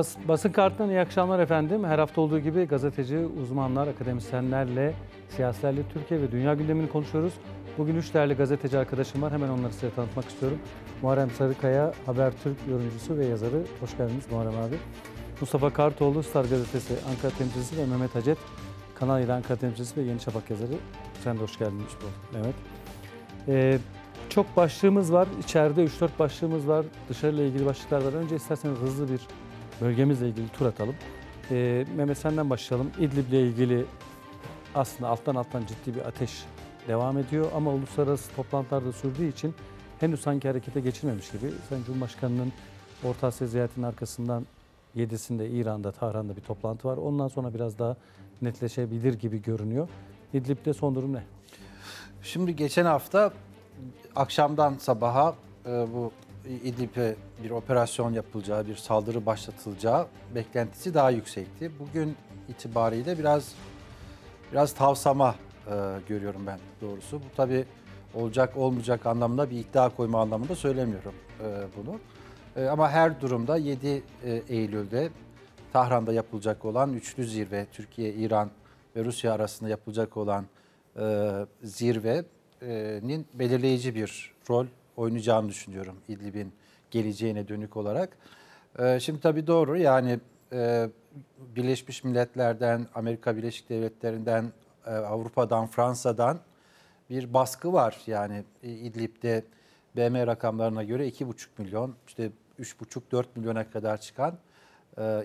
Bas, basın kartından iyi akşamlar efendim. Her hafta olduğu gibi gazeteci, uzmanlar, akademisyenlerle, siyasilerle Türkiye ve dünya gündemini konuşuyoruz. Bugün üç değerli gazeteci arkadaşım var. Hemen onları size tanıtmak istiyorum. Muharrem Sarıkaya, Habertürk yorumcusu ve yazarı. Hoş geldiniz Muharrem abi. Mustafa Kartoğlu, Star Gazetesi Ankara temsilcisi ve Mehmet Hacet, Kanal İlan Ankara temsilcisi ve Yeni Şafak yazarı. Sen de hoş geldin. Evet. Ee, çok başlığımız var. İçeride 3-4 başlığımız var. Dışarıyla ilgili başlıklar var. Önce isterseniz hızlı bir bölgemizle ilgili tur atalım. E, Mehmet senden başlayalım. İdlib'le ilgili aslında alttan alttan ciddi bir ateş devam ediyor ama uluslararası toplantılar da sürdüğü için henüz sanki harekete geçilmemiş gibi. Sen Cumhurbaşkanı'nın Orta Asya ziyaretinin arkasından 7'sinde İran'da, Tahran'da bir toplantı var. Ondan sonra biraz daha netleşebilir gibi görünüyor. İdlib'de son durum ne? Şimdi geçen hafta akşamdan sabaha e, bu İdlib'e bir operasyon yapılacağı, bir saldırı başlatılacağı beklentisi daha yüksekti. Bugün itibariyle biraz biraz tavsama e, görüyorum ben doğrusu. Bu tabi olacak olmayacak anlamında bir iddia koyma anlamında söylemiyorum e, bunu. E, ama her durumda 7 e, Eylül'de Tahran'da yapılacak olan üçlü zirve, Türkiye, İran ve Rusya arasında yapılacak olan e, zirvenin belirleyici bir rol oynayacağını düşünüyorum İdlib'in geleceğine dönük olarak. Ee, şimdi tabii doğru yani e, Birleşmiş Milletler'den, Amerika Birleşik Devletleri'nden, e, Avrupa'dan, Fransa'dan bir baskı var. Yani e, İdlib'de BM rakamlarına göre 2,5 milyon, işte 3,5-4 milyona kadar çıkan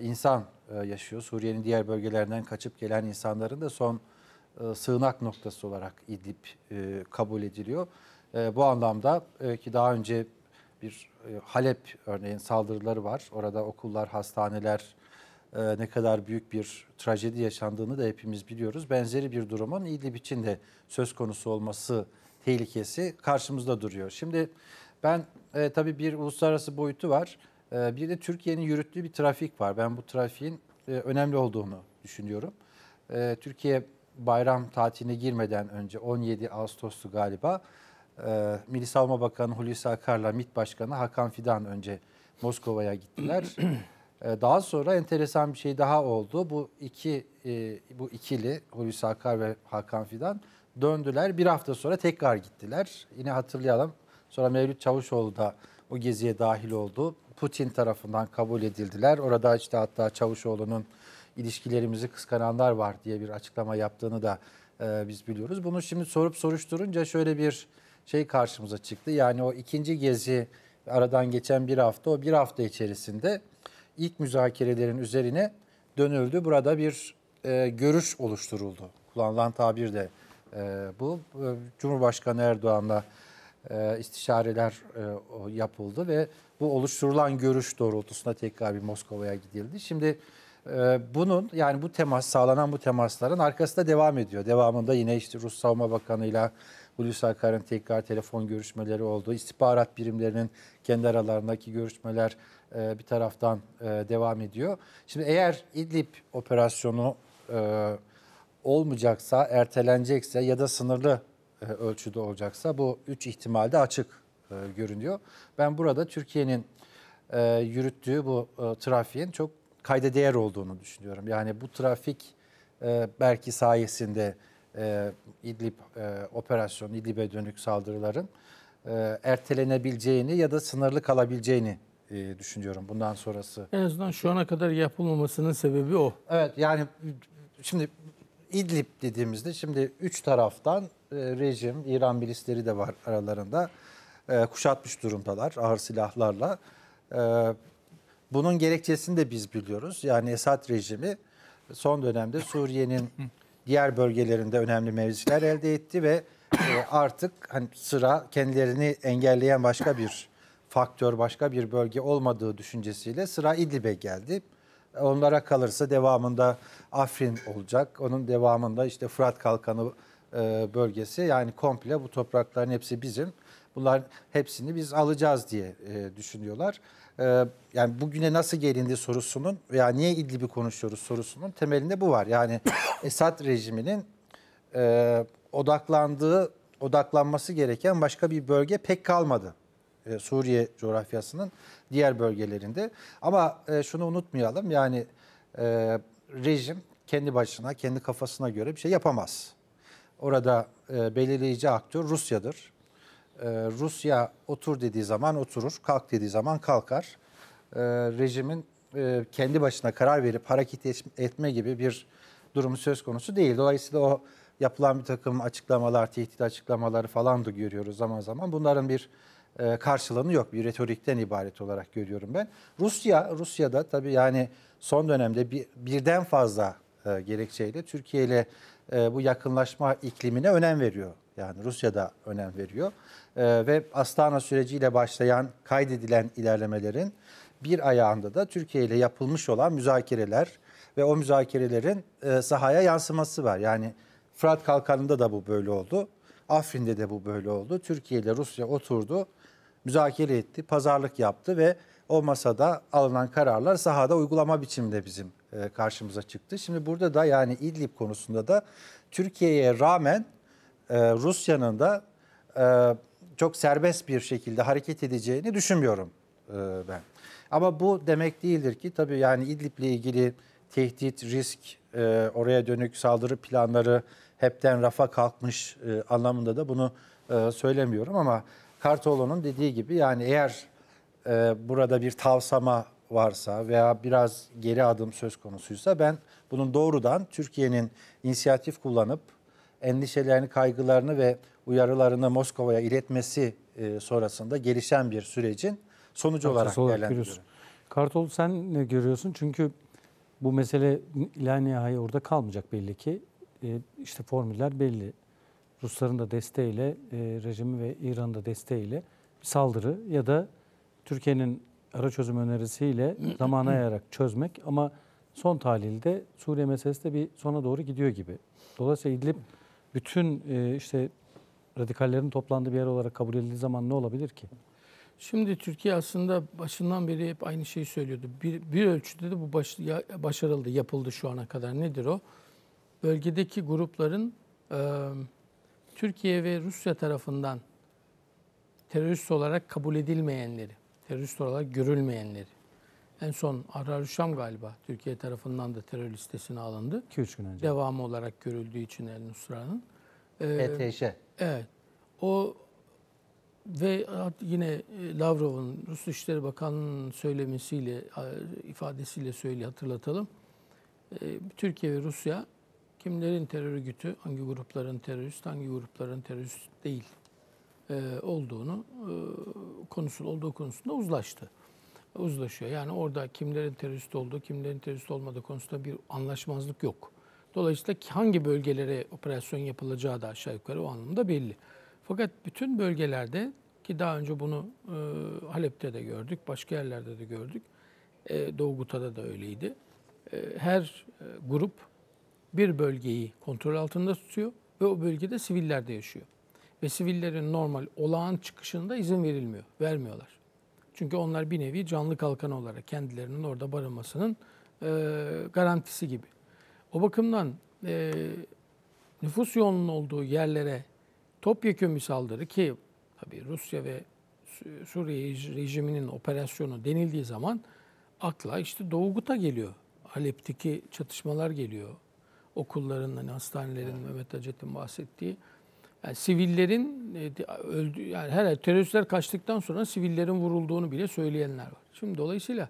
insan yaşıyor. Suriye'nin diğer bölgelerinden kaçıp gelen insanların da son sığınak noktası olarak İdlib kabul ediliyor. E, bu anlamda e, ki daha önce bir e, Halep örneğin saldırıları var. Orada okullar, hastaneler e, ne kadar büyük bir trajedi yaşandığını da hepimiz biliyoruz. Benzeri bir durumun İdlib için de söz konusu olması tehlikesi karşımızda duruyor. Şimdi ben e, tabii bir uluslararası boyutu var. E, bir de Türkiye'nin yürüttüğü bir trafik var. Ben bu trafiğin e, önemli olduğunu düşünüyorum. E, Türkiye bayram tatiline girmeden önce 17 Ağustos'tu galiba e, Milli Savunma Bakanı Hulusi Akar'la MİT Başkanı Hakan Fidan önce Moskova'ya gittiler. e, daha sonra enteresan bir şey daha oldu. Bu iki e, bu ikili Hulusi Akar ve Hakan Fidan döndüler. Bir hafta sonra tekrar gittiler. Yine hatırlayalım. Sonra Mevlüt Çavuşoğlu da o geziye dahil oldu. Putin tarafından kabul edildiler. Orada işte hatta Çavuşoğlu'nun ilişkilerimizi kıskananlar var diye bir açıklama yaptığını da e, biz biliyoruz. Bunu şimdi sorup soruşturunca şöyle bir şey karşımıza çıktı. Yani o ikinci gezi aradan geçen bir hafta o bir hafta içerisinde ilk müzakerelerin üzerine dönüldü. Burada bir e, görüş oluşturuldu. Kullanılan tabir de e, bu. E, Cumhurbaşkanı Erdoğan'la e, istişareler e, yapıldı ve bu oluşturulan görüş doğrultusunda tekrar bir Moskova'ya gidildi. Şimdi e, bunun yani bu temas sağlanan bu temasların arkasında devam ediyor. Devamında yine işte Rus Savunma Bakanı'yla ile Hulusi Akar'ın tekrar telefon görüşmeleri oldu. İstihbarat birimlerinin kendi aralarındaki görüşmeler e, bir taraftan e, devam ediyor. Şimdi eğer İdlib operasyonu e, olmayacaksa, ertelenecekse ya da sınırlı e, ölçüde olacaksa bu üç ihtimalde açık e, görünüyor. Ben burada Türkiye'nin e, yürüttüğü bu e, trafiğin çok kayda değer olduğunu düşünüyorum. Yani bu trafik e, belki sayesinde e, İdlib e, operasyonu, İdlib'e dönük saldırıların e, ertelenebileceğini ya da sınırlı kalabileceğini e, düşünüyorum bundan sonrası. En azından şu ana kadar yapılmamasının sebebi o. Evet yani şimdi İdlib dediğimizde şimdi üç taraftan e, rejim, İran milisleri de var aralarında e, kuşatmış durumdalar ağır silahlarla. E, bunun gerekçesini de biz biliyoruz. Yani Esad rejimi son dönemde Suriye'nin diğer bölgelerinde önemli mevziler elde etti ve e, artık hani sıra kendilerini engelleyen başka bir faktör, başka bir bölge olmadığı düşüncesiyle sıra İdlib'e geldi. Onlara kalırsa devamında Afrin olacak. Onun devamında işte Fırat Kalkanı e, bölgesi yani komple bu toprakların hepsi bizim. Bunların hepsini biz alacağız diye e, düşünüyorlar e, yani bugüne nasıl gelindi sorusunun veya niye İdlib'i konuşuyoruz sorusunun temelinde bu var. Yani Esad rejiminin e, odaklandığı, odaklanması gereken başka bir bölge pek kalmadı. E, Suriye coğrafyasının diğer bölgelerinde. Ama e, şunu unutmayalım yani e, rejim kendi başına, kendi kafasına göre bir şey yapamaz. Orada e, belirleyici aktör Rusya'dır. Ee, Rusya otur dediği zaman oturur, kalk dediği zaman kalkar. Ee, e, rejimin kendi başına karar verip hareket etme gibi bir durumu söz konusu değil. Dolayısıyla o yapılan bir takım açıklamalar, tehdit açıklamaları falan da görüyoruz zaman zaman. Bunların bir e, karşılığını yok. Bir retorikten ibaret olarak görüyorum ben. Rusya, Rusya'da tabii yani son dönemde bir, birden fazla e, gerekçeyle Türkiye ile e, bu yakınlaşma iklimine önem veriyor. Yani Rusya da önem veriyor e, ve Astana süreciyle başlayan kaydedilen ilerlemelerin bir ayağında da Türkiye ile yapılmış olan müzakereler ve o müzakerelerin e, sahaya yansıması var. Yani Fırat Kalkanı'nda da bu böyle oldu. Afrin'de de bu böyle oldu. Türkiye ile Rusya oturdu, müzakere etti, pazarlık yaptı ve o masada alınan kararlar sahada uygulama biçiminde bizim e, karşımıza çıktı. Şimdi burada da yani İdlib konusunda da Türkiye'ye rağmen e, Rusya'nın da e, çok serbest bir şekilde hareket edeceğini düşünmüyorum e, ben. Ama bu demek değildir ki tabii yani İdlib'le ilgili tehdit, risk, e, oraya dönük saldırı planları hepten rafa kalkmış e, anlamında da bunu söylemiyorum ama Kartoğlu'nun dediği gibi yani eğer burada bir tavsama varsa veya biraz geri adım söz konusuysa ben bunun doğrudan Türkiye'nin inisiyatif kullanıp endişelerini, kaygılarını ve uyarılarını Moskova'ya iletmesi e, sonrasında gelişen bir sürecin sonucu olarak, olarak değerlendiriyorum. Kartol sen ne görüyorsun? Çünkü bu mesele ila nihai orada kalmayacak belli ki. E, işte formüller belli. Rusların da desteğiyle, e, rejimi ve İran'ın da desteğiyle saldırı ya da Türkiye'nin ara çözüm önerisiyle zamana yayarak çözmek ama son tahlilde Suriye meselesi de bir sona doğru gidiyor gibi. Dolayısıyla İdlib bütün e, işte radikallerin toplandığı bir yer olarak kabul edildiği zaman ne olabilir ki? Şimdi Türkiye aslında başından beri hep aynı şeyi söylüyordu. Bir, bir ölçüde de bu baş, ya, başarıldı, yapıldı şu ana kadar. Nedir o? Bölgedeki grupların e, Türkiye ve Rusya tarafından terörist olarak kabul edilmeyenleri, terörist olarak görülmeyenleri. En son Araruşam galiba Türkiye tarafından da terör listesine alındı. 2-3 gün önce. Devamı olarak görüldüğü için El Nusra'nın. E, ETŞ. Evet. O ve yine e, Lavrov'un Rus Dışişleri Bakanı'nın söylemesiyle, ifadesiyle söyle hatırlatalım. E, Türkiye ve Rusya kimlerin terör örgütü, hangi grupların terörist, hangi grupların terörist değil e, olduğunu konusul olduğu konusunda uzlaştı. Uzlaşıyor. Yani orada kimlerin terörist olduğu, kimlerin terörist olmadığı konusunda bir anlaşmazlık yok. Dolayısıyla hangi bölgelere operasyon yapılacağı da aşağı yukarı o anlamda belli. Fakat bütün bölgelerde ki daha önce bunu e, Halep'te de gördük, başka yerlerde de gördük. E, Doğu Guta'da da öyleydi. E, her e, grup bir bölgeyi kontrol altında tutuyor ve o bölgede siviller de yaşıyor. Ve sivillerin normal olağan çıkışında izin verilmiyor, vermiyorlar. Çünkü onlar bir nevi canlı kalkan olarak kendilerinin orada barınmasının e, garantisi gibi. O bakımdan e, nüfus yoğunluğunun olduğu yerlere topyekun bir saldırı ki tabii Rusya ve Suriye rejiminin operasyonu denildiği zaman akla işte Doğu Guta geliyor. Alep'teki çatışmalar geliyor. Okulların, hani hastanelerin evet. Mehmet Hacet'in bahsettiği. Yani sivillerin e, öldü yani her teröristler kaçtıktan sonra sivillerin vurulduğunu bile söyleyenler var. Şimdi dolayısıyla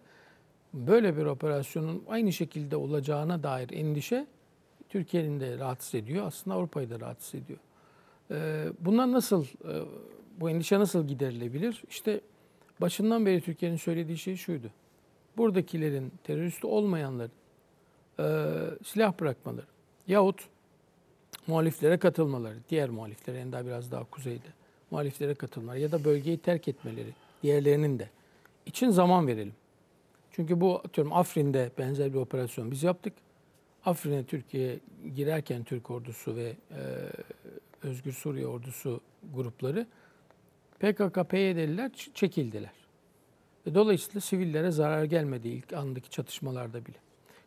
böyle bir operasyonun aynı şekilde olacağına dair endişe Türkiye'nin de rahatsız ediyor. Aslında Avrupa'yı da rahatsız ediyor. Ee, Bunlar nasıl, e, bu endişe nasıl giderilebilir? İşte başından beri Türkiye'nin söylediği şey şuydu. Buradakilerin, terörist olmayanların e, silah bırakmaları yahut muhaliflere katılmaları, diğer muhaliflere en daha biraz daha kuzeyde muhaliflere katılmaları ya da bölgeyi terk etmeleri diğerlerinin de için zaman verelim. Çünkü bu diyorum Afrin'de benzer bir operasyon biz yaptık. Afrin'e Türkiye girerken Türk ordusu ve e, Özgür Suriye ordusu grupları PKK, PYD'liler çekildiler. E, dolayısıyla sivillere zarar gelmedi ilk andaki çatışmalarda bile.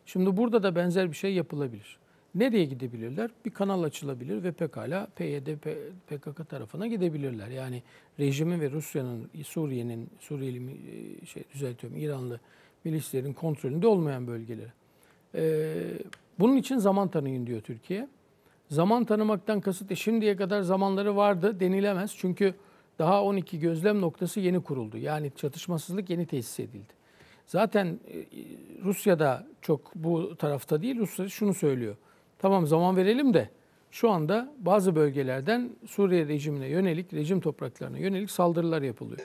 Şimdi burada da benzer bir şey yapılabilir. Nereye gidebilirler? Bir kanal açılabilir ve pekala PYD, PKK tarafına gidebilirler. Yani rejimin ve Rusya'nın, Suriye'nin, Suriyeli e, şey düzeltiyorum, İranlı milislerin kontrolünde olmayan bölgelere. Ee, e, bunun için zaman tanıyın diyor Türkiye. Zaman tanımaktan kasıt e, şimdiye kadar zamanları vardı denilemez. Çünkü daha 12 gözlem noktası yeni kuruldu. Yani çatışmasızlık yeni tesis edildi. Zaten e, Rusya da çok bu tarafta değil. Rusya şunu söylüyor. Tamam zaman verelim de şu anda bazı bölgelerden Suriye rejimine yönelik, rejim topraklarına yönelik saldırılar yapılıyor.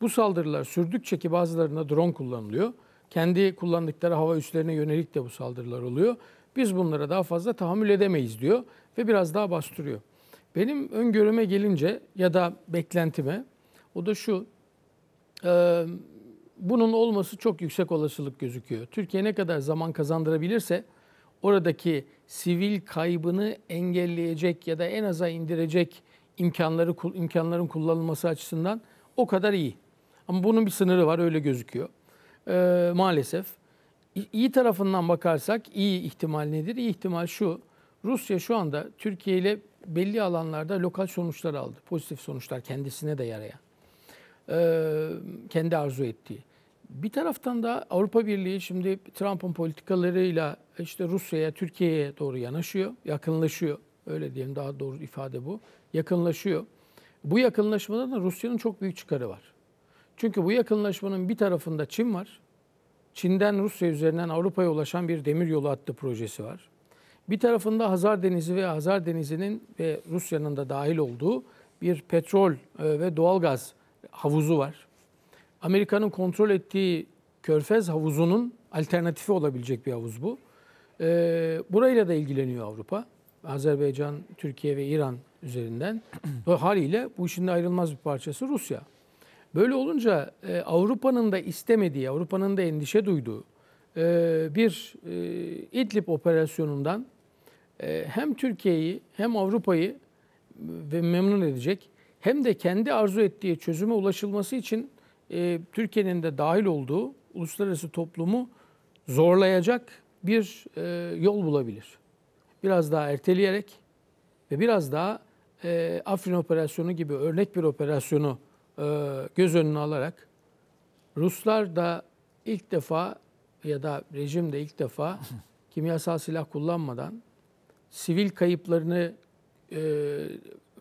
Bu saldırılar sürdükçe ki bazılarına drone kullanılıyor. Kendi kullandıkları hava üslerine yönelik de bu saldırılar oluyor. Biz bunlara daha fazla tahammül edemeyiz diyor ve biraz daha bastırıyor. Benim öngörüme gelince ya da beklentime o da şu. E, bunun olması çok yüksek olasılık gözüküyor. Türkiye ne kadar zaman kazandırabilirse oradaki sivil kaybını engelleyecek ya da en aza indirecek imkanları imkanların kullanılması açısından o kadar iyi. Ama bunun bir sınırı var öyle gözüküyor e, maalesef. İyi tarafından bakarsak iyi ihtimal nedir? İyi ihtimal şu. Rusya şu anda Türkiye ile belli alanlarda lokal sonuçlar aldı. Pozitif sonuçlar kendisine de yarayan. Ee, kendi arzu ettiği. Bir taraftan da Avrupa Birliği şimdi Trump'ın politikalarıyla işte Rusya'ya, Türkiye'ye doğru yanaşıyor, yakınlaşıyor. Öyle diyelim daha doğru ifade bu. Yakınlaşıyor. Bu yakınlaşmada da Rusya'nın çok büyük çıkarı var. Çünkü bu yakınlaşmanın bir tarafında Çin var. Çin'den Rusya üzerinden Avrupa'ya ulaşan bir demir yolu hattı projesi var. Bir tarafında Hazar Denizi ve Hazar Denizi'nin ve Rusya'nın da dahil olduğu bir petrol e, ve doğalgaz havuzu var. Amerika'nın kontrol ettiği Körfez havuzunun alternatifi olabilecek bir havuz bu. E, burayla da ilgileniyor Avrupa. Azerbaycan, Türkiye ve İran üzerinden. haliyle bu işin de ayrılmaz bir parçası Rusya. Böyle olunca e, Avrupa'nın da istemediği, Avrupa'nın da endişe duyduğu e, bir e, İdlib operasyonundan e, hem Türkiye'yi hem Avrupa'yı e, ve memnun edecek hem de kendi arzu ettiği çözüme ulaşılması için e, Türkiye'nin de dahil olduğu uluslararası toplumu zorlayacak bir e, yol bulabilir. Biraz daha erteleyerek ve biraz daha e, Afrin operasyonu gibi örnek bir operasyonu e, göz önüne alarak Ruslar da ilk defa ya da rejim de ilk defa kimyasal silah kullanmadan sivil kayıplarını e,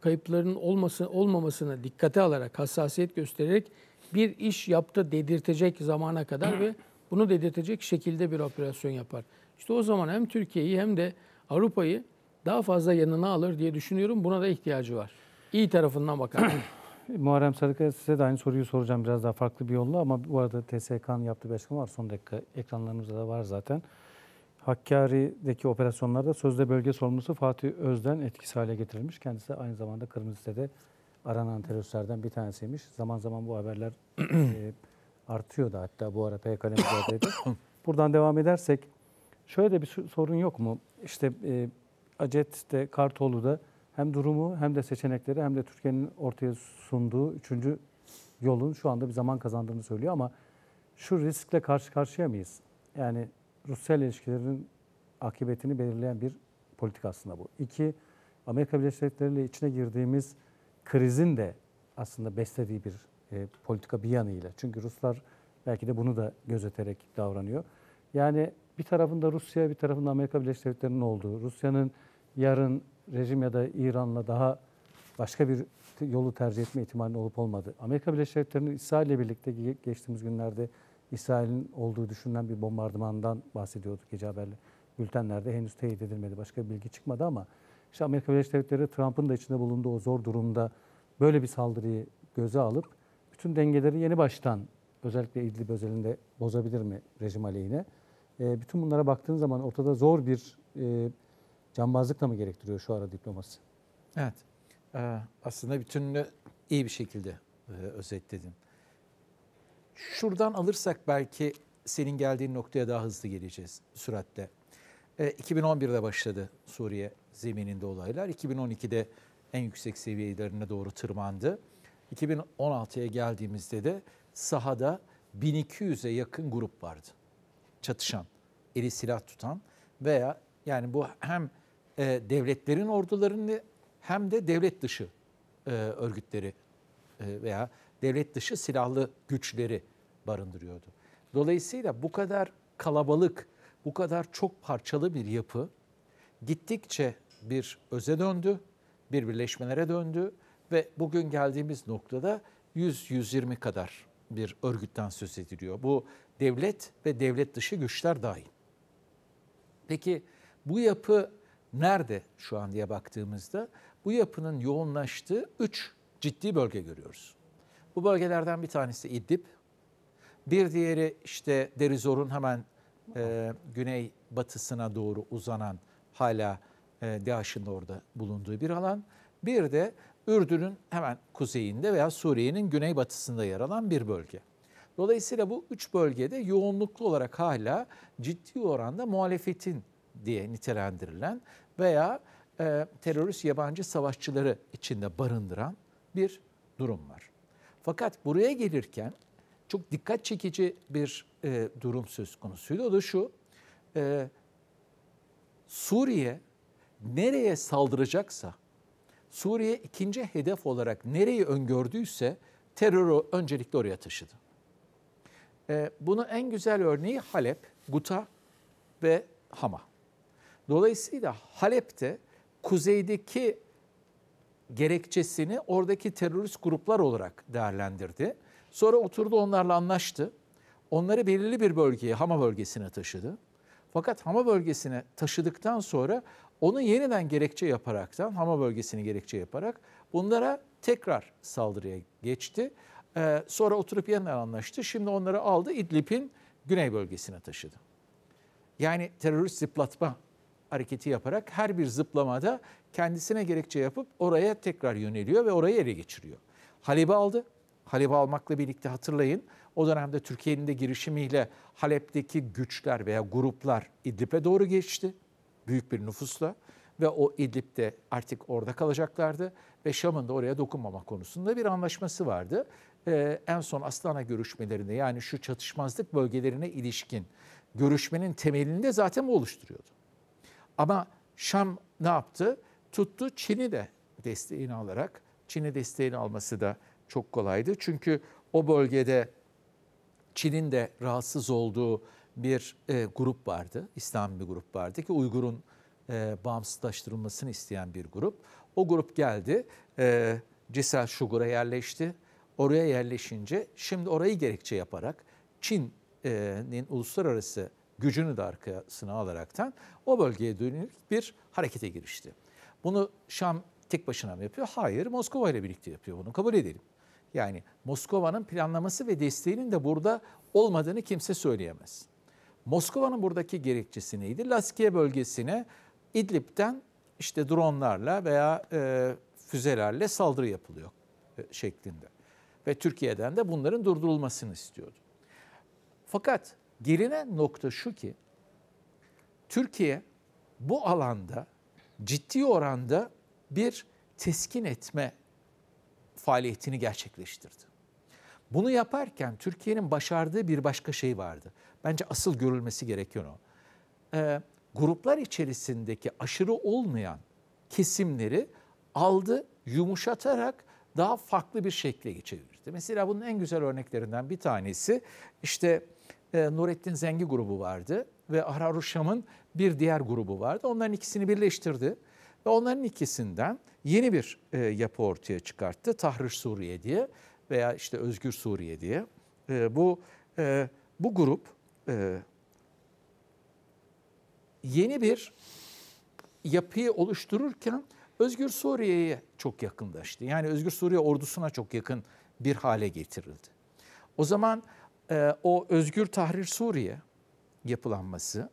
kayıpların olması olmamasına dikkate alarak hassasiyet göstererek bir iş yaptı dedirtecek zamana kadar ve bunu dedirtecek şekilde bir operasyon yapar. İşte o zaman hem Türkiye'yi hem de Avrupa'yı daha fazla yanına alır diye düşünüyorum. Buna da ihtiyacı var. İyi tarafından bakar. Muharrem Sarıkaya size de aynı soruyu soracağım biraz daha farklı bir yolla ama bu arada TSK'nın yaptığı bir var. Son dakika ekranlarımızda da var zaten. Hakkari'deki operasyonlarda sözde bölge sorumlusu Fatih Özden etkisiz hale getirilmiş. Kendisi aynı zamanda Kırmızı Liste'de aranan teröristlerden bir tanesiymiş. Zaman zaman bu haberler e, artıyor da hatta bu ara PKK mücadelede. Buradan devam edersek şöyle de bir sorun yok mu? İşte e, Acet'te, Kartoğlu'da hem durumu hem de seçenekleri hem de Türkiye'nin ortaya sunduğu üçüncü yolun şu anda bir zaman kazandığını söylüyor ama şu riskle karşı karşıya mıyız? Yani Rusya ile ilişkilerin akıbetini belirleyen bir politik aslında bu. İki, Amerika Birleşik Devletleri ile içine girdiğimiz krizin de aslında beslediği bir e, politika bir yanıyla. Çünkü Ruslar belki de bunu da gözeterek davranıyor. Yani bir tarafında Rusya, bir tarafında Amerika Birleşik Devletleri'nin olduğu, Rusya'nın yarın rejim ya da İran'la daha başka bir yolu tercih etme ihtimalinin olup olmadı. Amerika Birleşik Devletleri'nin İsrail ile birlikte geçtiğimiz günlerde İsrail'in olduğu düşünülen bir bombardımandan bahsediyorduk gece haberle. Bültenlerde henüz teyit edilmedi. Başka bir bilgi çıkmadı ama işte Amerika Birleşik Devletleri Trump'ın da içinde bulunduğu o zor durumda böyle bir saldırıyı göze alıp bütün dengeleri yeni baştan özellikle İdlib özelinde bozabilir mi rejim aleyhine? E, bütün bunlara baktığın zaman ortada zor bir e, Cambazlık mı gerektiriyor şu ara diplomasi? Evet. Ee, aslında bütününü iyi bir şekilde e, özetledin. Şuradan alırsak belki senin geldiğin noktaya daha hızlı geleceğiz süratle. 2011'de e, başladı Suriye zemininde olaylar. 2012'de en yüksek seviyelerine doğru tırmandı. 2016'ya geldiğimizde de sahada 1200'e yakın grup vardı. Çatışan, eli silah tutan veya yani bu hem e, devletlerin ordularını hem de devlet dışı e, örgütleri e, veya devlet dışı silahlı güçleri barındırıyordu. Dolayısıyla bu kadar kalabalık, bu kadar çok parçalı bir yapı gittikçe bir öze döndü, bir birleşmelere döndü ve bugün geldiğimiz noktada 100-120 kadar bir örgütten söz ediliyor. Bu devlet ve devlet dışı güçler dahil. Peki bu yapı nerede şu an diye baktığımızda bu yapının yoğunlaştığı üç ciddi bölge görüyoruz. Bu bölgelerden bir tanesi İdlib, bir diğeri işte Derizor'un hemen e, güney batısına doğru uzanan hala e, DAEŞ'in orada bulunduğu bir alan. Bir de Ürdün'ün hemen kuzeyinde veya Suriye'nin güney batısında yer alan bir bölge. Dolayısıyla bu üç bölgede yoğunluklu olarak hala ciddi oranda muhalefetin diye nitelendirilen veya e, terörist yabancı savaşçıları içinde barındıran bir durum var. Fakat buraya gelirken çok dikkat çekici bir e, durum söz konusuydu. O da şu, e, Suriye nereye saldıracaksa, Suriye ikinci hedef olarak nereyi öngördüyse terörü öncelikle oraya taşıdı. E, bunu en güzel örneği Halep, Guta ve Hama. Dolayısıyla Halep'te kuzeydeki gerekçesini oradaki terörist gruplar olarak değerlendirdi. Sonra oturdu onlarla anlaştı. Onları belirli bir bölgeye, Hama bölgesine taşıdı. Fakat Hama bölgesine taşıdıktan sonra onu yeniden gerekçe yaparaktan, Hama bölgesini gerekçe yaparak bunlara tekrar saldırıya geçti. Ee, sonra oturup yeniden anlaştı. Şimdi onları aldı İdlib'in güney bölgesine taşıdı. Yani terörist zıplatma hareketi yaparak her bir zıplamada kendisine gerekçe yapıp oraya tekrar yöneliyor ve orayı ele geçiriyor. Halep'i aldı. Halep'i almakla birlikte hatırlayın o dönemde Türkiye'nin de girişimiyle Halep'teki güçler veya gruplar İdlib'e doğru geçti. Büyük bir nüfusla ve o İdlib'de artık orada kalacaklardı ve Şam'ın da oraya dokunmama konusunda bir anlaşması vardı. Ee, en son Astana görüşmelerinde yani şu çatışmazlık bölgelerine ilişkin görüşmenin temelinde zaten bu oluşturuyordu. Ama Şam ne yaptı? Tuttu Çin'i de desteğini alarak. Çin'i desteğini alması da çok kolaydı. Çünkü o bölgede Çin'in de rahatsız olduğu bir e, grup vardı. İslam bir grup vardı ki Uygur'un e, bağımsızlaştırılmasını isteyen bir grup. O grup geldi. E, Cisel Şugur'a yerleşti. Oraya yerleşince şimdi orayı gerekçe yaparak Çin'in e, uluslararası gücünü de arkasına alaraktan o bölgeye dönük bir harekete girişti. Bunu Şam tek başına mı yapıyor? Hayır, Moskova ile birlikte yapıyor bunu. Kabul edelim. Yani Moskova'nın planlaması ve desteğinin de burada olmadığını kimse söyleyemez. Moskova'nın buradaki gerekçesi neydi? Laskiye bölgesine İdlib'den işte dronlarla veya e, füzelerle saldırı yapılıyor e, şeklinde. Ve Türkiye'den de bunların durdurulmasını istiyordu. Fakat Gelinen nokta şu ki Türkiye bu alanda ciddi oranda bir teskin etme faaliyetini gerçekleştirdi. Bunu yaparken Türkiye'nin başardığı bir başka şey vardı. Bence asıl görülmesi gereken o. Ee, gruplar içerisindeki aşırı olmayan kesimleri aldı, yumuşatarak daha farklı bir şekle çevirdi. Mesela bunun en güzel örneklerinden bir tanesi işte e, Nurettin Zengi grubu vardı ve Ahrar-ı Şam'ın bir diğer grubu vardı. Onların ikisini birleştirdi ve onların ikisinden yeni bir e, yapı ortaya çıkarttı. Tahrir Suriye diye veya işte Özgür Suriye diye. E, bu bu grup yeni bir yapıyı oluştururken Özgür Suriye'ye çok yakınlaştı. Yani Özgür Suriye ordusuna çok yakın bir hale getirildi. O zaman ee, o Özgür Tahrir Suriye yapılanması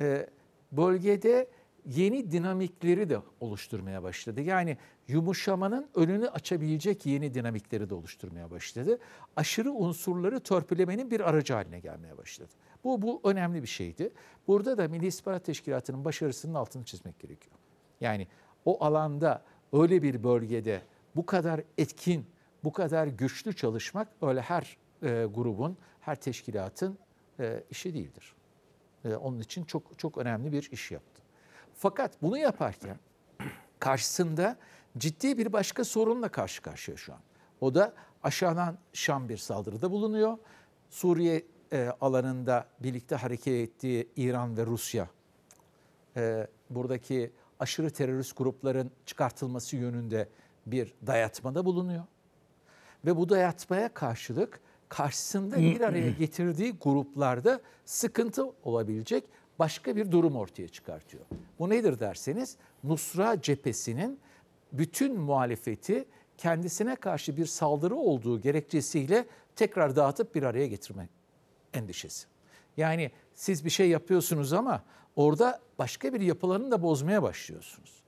e, bölgede yeni dinamikleri de oluşturmaya başladı. Yani yumuşamanın önünü açabilecek yeni dinamikleri de oluşturmaya başladı. Aşırı unsurları törpülemenin bir aracı haline gelmeye başladı. Bu, bu önemli bir şeydi. Burada da Milli İstihbarat Teşkilatı'nın başarısının altını çizmek gerekiyor. Yani o alanda öyle bir bölgede bu kadar etkin, bu kadar güçlü çalışmak öyle her e, grubun, her teşkilatın e, işi değildir. E, onun için çok çok önemli bir iş yaptı. Fakat bunu yaparken karşısında ciddi bir başka sorunla karşı karşıya şu an. O da aşağıdan Şam bir saldırıda bulunuyor. Suriye e, alanında birlikte hareket ettiği İran ve Rusya e, buradaki aşırı terörist grupların çıkartılması yönünde bir dayatmada bulunuyor. Ve bu dayatmaya karşılık karşısında bir araya getirdiği gruplarda sıkıntı olabilecek başka bir durum ortaya çıkartıyor. Bu nedir derseniz Nusra cephesinin bütün muhalefeti kendisine karşı bir saldırı olduğu gerekçesiyle tekrar dağıtıp bir araya getirme endişesi. Yani siz bir şey yapıyorsunuz ama orada başka bir yapılanın da bozmaya başlıyorsunuz.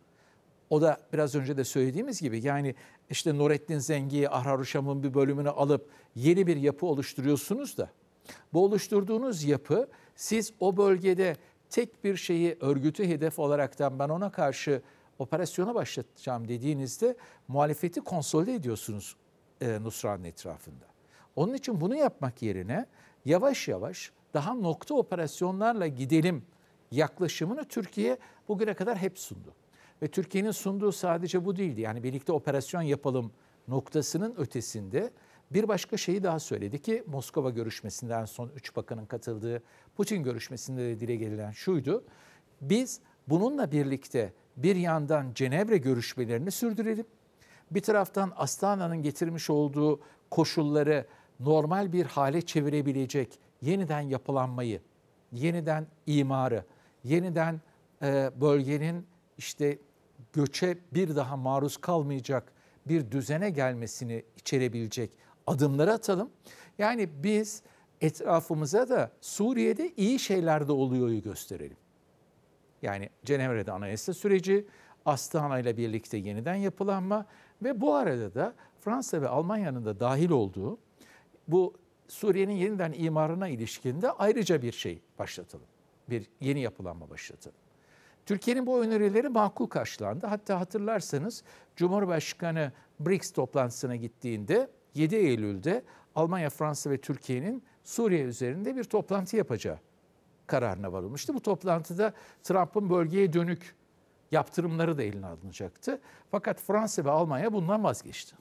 O da biraz önce de söylediğimiz gibi yani işte Nurettin Zengi'yi, Ahraruşam'ın bir bölümünü alıp yeni bir yapı oluşturuyorsunuz da bu oluşturduğunuz yapı siz o bölgede tek bir şeyi örgütü hedef olaraktan ben ona karşı operasyona başlatacağım dediğinizde muhalefeti konsolide ediyorsunuz e, Nusra'nın etrafında. Onun için bunu yapmak yerine yavaş yavaş daha nokta operasyonlarla gidelim yaklaşımını Türkiye bugüne kadar hep sundu. Ve Türkiye'nin sunduğu sadece bu değildi. Yani birlikte operasyon yapalım noktasının ötesinde bir başka şeyi daha söyledi ki Moskova görüşmesinden son üç bakanın katıldığı Putin görüşmesinde de dile gelilen şuydu. Biz bununla birlikte bir yandan Cenevre görüşmelerini sürdürelim. Bir taraftan Astana'nın getirmiş olduğu koşulları normal bir hale çevirebilecek yeniden yapılanmayı, yeniden imarı, yeniden e, bölgenin işte göçe bir daha maruz kalmayacak bir düzene gelmesini içerebilecek adımları atalım. Yani biz etrafımıza da Suriye'de iyi şeyler de oluyor'yu gösterelim. Yani Cenevre'de anayasa süreci, Astana ile birlikte yeniden yapılanma ve bu arada da Fransa ve Almanya'nın da dahil olduğu bu Suriye'nin yeniden imarına ilişkin de ayrıca bir şey başlatalım. Bir yeni yapılanma başlatalım. Türkiye'nin bu önerileri makul karşılandı. Hatta hatırlarsanız Cumhurbaşkanı BRICS toplantısına gittiğinde 7 Eylül'de Almanya, Fransa ve Türkiye'nin Suriye üzerinde bir toplantı yapacağı kararına varılmıştı. Bu toplantıda Trump'ın bölgeye dönük yaptırımları da eline alınacaktı. Fakat Fransa ve Almanya bundan vazgeçti.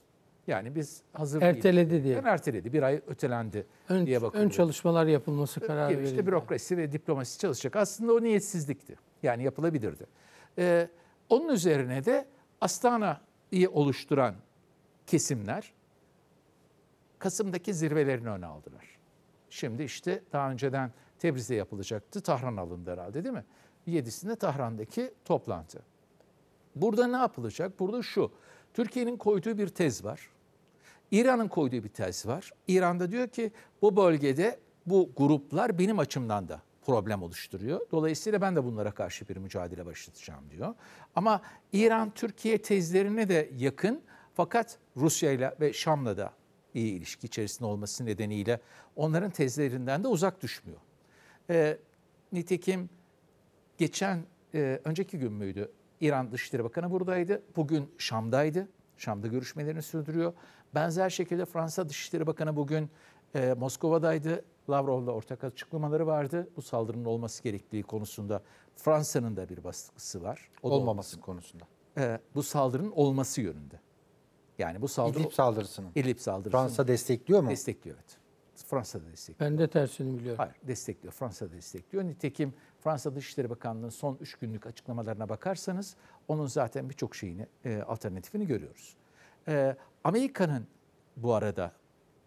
Yani biz hazır Erteledi değiliz. diye. Yani erteledi, bir ay ötelendi ön, diye bakılıyor. Ön çalışmalar yapılması kararı işte verildi. İşte bürokrasi ve diplomasi çalışacak. Aslında o niyetsizlikti. Yani yapılabilirdi. Ee, onun üzerine de Astana'yı oluşturan kesimler Kasım'daki zirvelerini öne aldılar. Şimdi işte daha önceden Tebriz'de yapılacaktı. Tahran alındı herhalde değil mi? 7'sinde Tahran'daki toplantı. Burada ne yapılacak? Burada şu. Türkiye'nin koyduğu bir tez var. İran'ın koyduğu bir tez var. İran'da diyor ki bu bölgede bu gruplar benim açımdan da problem oluşturuyor. Dolayısıyla ben de bunlara karşı bir mücadele başlatacağım diyor. Ama İran-Türkiye tezlerine de yakın fakat Rusya ile ve Şam'la da iyi ilişki içerisinde olması nedeniyle onların tezlerinden de uzak düşmüyor. E, nitekim geçen e, önceki gün müydü? İran Dışişleri Bakanı buradaydı. Bugün Şam'daydı. Şam'da görüşmelerini sürdürüyor. Benzer şekilde Fransa Dışişleri Bakanı bugün e, Moskova'daydı. Lavrov'la ortak açıklamaları vardı. Bu saldırının olması gerektiği konusunda Fransa'nın da bir baskısı var. O Olmaması olmasın. konusunda. Ee, bu saldırının olması yönünde. Yani bu saldırı... İdlib saldırısını. İdlib saldırısını. Fransa destekliyor mu? Destekliyor evet. Fransa da destekliyor. Ben de tersini biliyorum. Hayır destekliyor. Fransa da destekliyor. Nitekim Fransa Dışişleri Bakanlığı'nın son 3 günlük açıklamalarına bakarsanız onun zaten birçok şeyini, e, alternatifini görüyoruz. E, Amerika'nın bu arada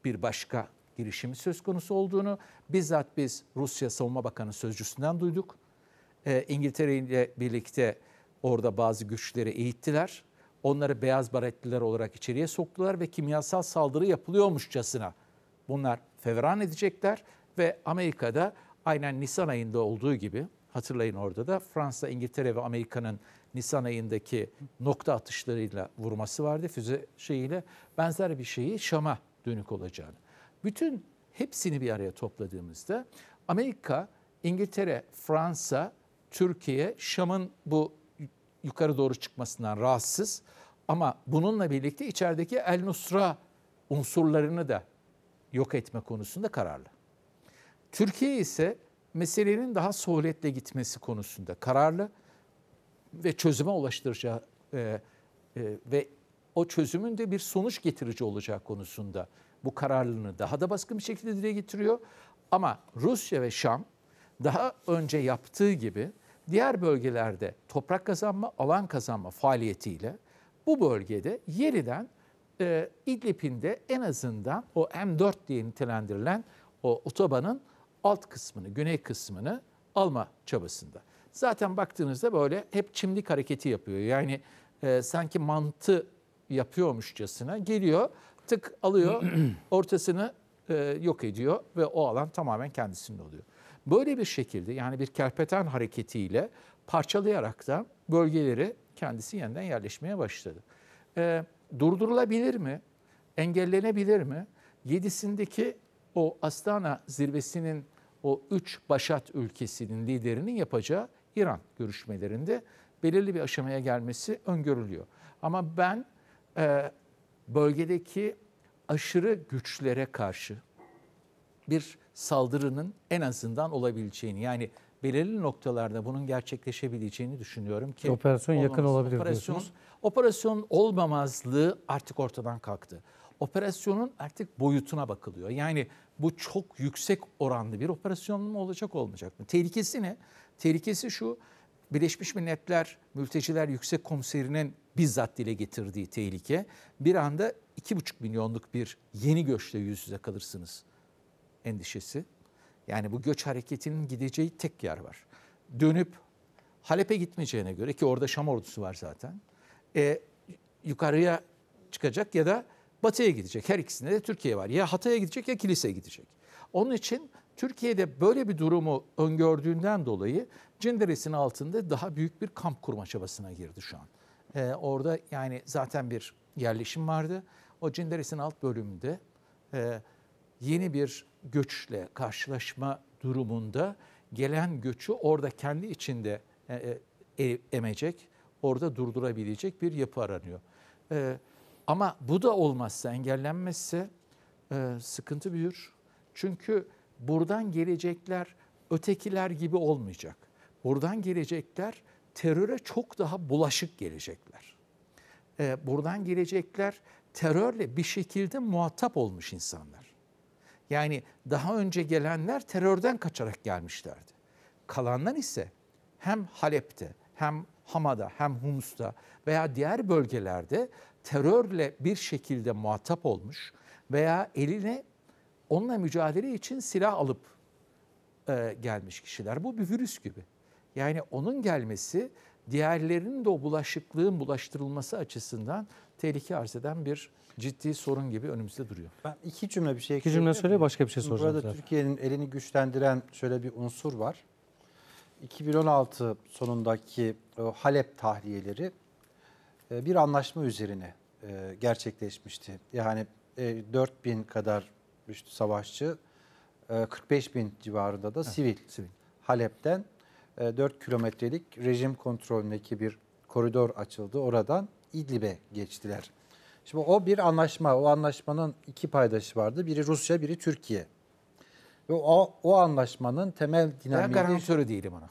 bir başka girişimi söz konusu olduğunu bizzat biz Rusya Savunma Bakanı sözcüsünden duyduk. E, İngiltere ile birlikte orada bazı güçleri eğittiler. Onları beyaz baretliler olarak içeriye soktular ve kimyasal saldırı yapılıyormuşçasına bunlar fevran edecekler ve Amerika'da aynen Nisan ayında olduğu gibi hatırlayın orada da Fransa, İngiltere ve Amerika'nın Nisan ayındaki nokta atışlarıyla vurması vardı füze şeyiyle benzer bir şeyi Şam'a dönük olacağını. Bütün hepsini bir araya topladığımızda Amerika, İngiltere, Fransa, Türkiye, Şam'ın bu yukarı doğru çıkmasından rahatsız. Ama bununla birlikte içerideki El Nusra unsurlarını da yok etme konusunda kararlı. Türkiye ise meselenin daha sohletle gitmesi konusunda kararlı ve çözüme ulaştıracağı e, e, ve o çözümün de bir sonuç getirici olacağı konusunda bu kararlılığını daha da baskın bir şekilde dile getiriyor. Ama Rusya ve Şam daha önce yaptığı gibi diğer bölgelerde toprak kazanma, alan kazanma faaliyetiyle bu bölgede yeniden e, İdlib'in de en azından o M4 diye nitelendirilen o otobanın alt kısmını, güney kısmını alma çabasında. Zaten baktığınızda böyle hep çimlik hareketi yapıyor. Yani e, sanki mantı yapıyormuşçasına geliyor tık alıyor ortasını e, yok ediyor ve o alan tamamen kendisinin oluyor. Böyle bir şekilde yani bir kerpeten hareketiyle parçalayarak da bölgeleri kendisi yeniden yerleşmeye başladı. E, durdurulabilir mi? Engellenebilir mi? Yedisindeki o Astana zirvesinin o üç başat ülkesinin liderinin yapacağı İran görüşmelerinde belirli bir aşamaya gelmesi öngörülüyor. Ama ben e, bölgedeki aşırı güçlere karşı bir saldırının en azından olabileceğini yani belirli noktalarda bunun gerçekleşebileceğini düşünüyorum ki operasyon yakın olabilir operasyon, diyorsunuz. Operasyon olmamazlığı artık ortadan kalktı. Operasyonun artık boyutuna bakılıyor. Yani bu çok yüksek oranlı bir operasyon mu olacak olmayacak mı? Tehlikesi ne? Tehlikesi şu Birleşmiş Milletler Mülteciler Yüksek Komiserinin bizzat dile getirdiği tehlike bir anda 2,5 milyonluk bir yeni göçle yüz yüze kalırsınız endişesi. Yani bu göç hareketinin gideceği tek yer var. Dönüp Halep'e gitmeyeceğine göre ki orada Şam ordusu var zaten. E, yukarıya çıkacak ya da batıya gidecek. Her ikisinde de Türkiye var. Ya Hatay'a gidecek ya Kilise'ye gidecek. Onun için Türkiye'de böyle bir durumu öngördüğünden dolayı Cinderes'in altında daha büyük bir kamp kurma çabasına girdi şu an. Ee, orada yani zaten bir yerleşim vardı. O Cinderes'in alt bölümünde e, yeni bir göçle karşılaşma durumunda gelen göçü orada kendi içinde e, e, e, emecek, orada durdurabilecek bir yapı aranıyor. E, ama bu da olmazsa, engellenmezse e, sıkıntı büyür. Çünkü buradan gelecekler ötekiler gibi olmayacak. Buradan gelecekler teröre çok daha bulaşık gelecekler. Ee, buradan gelecekler terörle bir şekilde muhatap olmuş insanlar. Yani daha önce gelenler terörden kaçarak gelmişlerdi. Kalanlar ise hem Halep'te hem Hama'da hem Humus'ta veya diğer bölgelerde terörle bir şekilde muhatap olmuş veya eline onunla mücadele için silah alıp e, gelmiş kişiler. Bu bir virüs gibi. Yani onun gelmesi diğerlerinin de o bulaşıklığın bulaştırılması açısından tehlike arz eden bir ciddi sorun gibi önümüzde duruyor. Ben iki cümle bir şey İki cümle söyle başka bir şey soracağım. Burada Türkiye'nin elini güçlendiren şöyle bir unsur var. 2016 sonundaki o Halep tahliyeleri e, bir anlaşma üzerine e, gerçekleşmişti. Yani 4 e, bin kadar Rüştü Savaşçı. 45 ee, bin civarında da evet, sivil. sivil. Halep'ten 4 e, kilometrelik rejim kontrolündeki bir koridor açıldı. Oradan İdlib'e geçtiler. Şimdi o bir anlaşma. O anlaşmanın iki paydaşı vardı. Biri Rusya, biri Türkiye. Ve o, o anlaşmanın temel dinamiği... Ben garantörü değilim ona.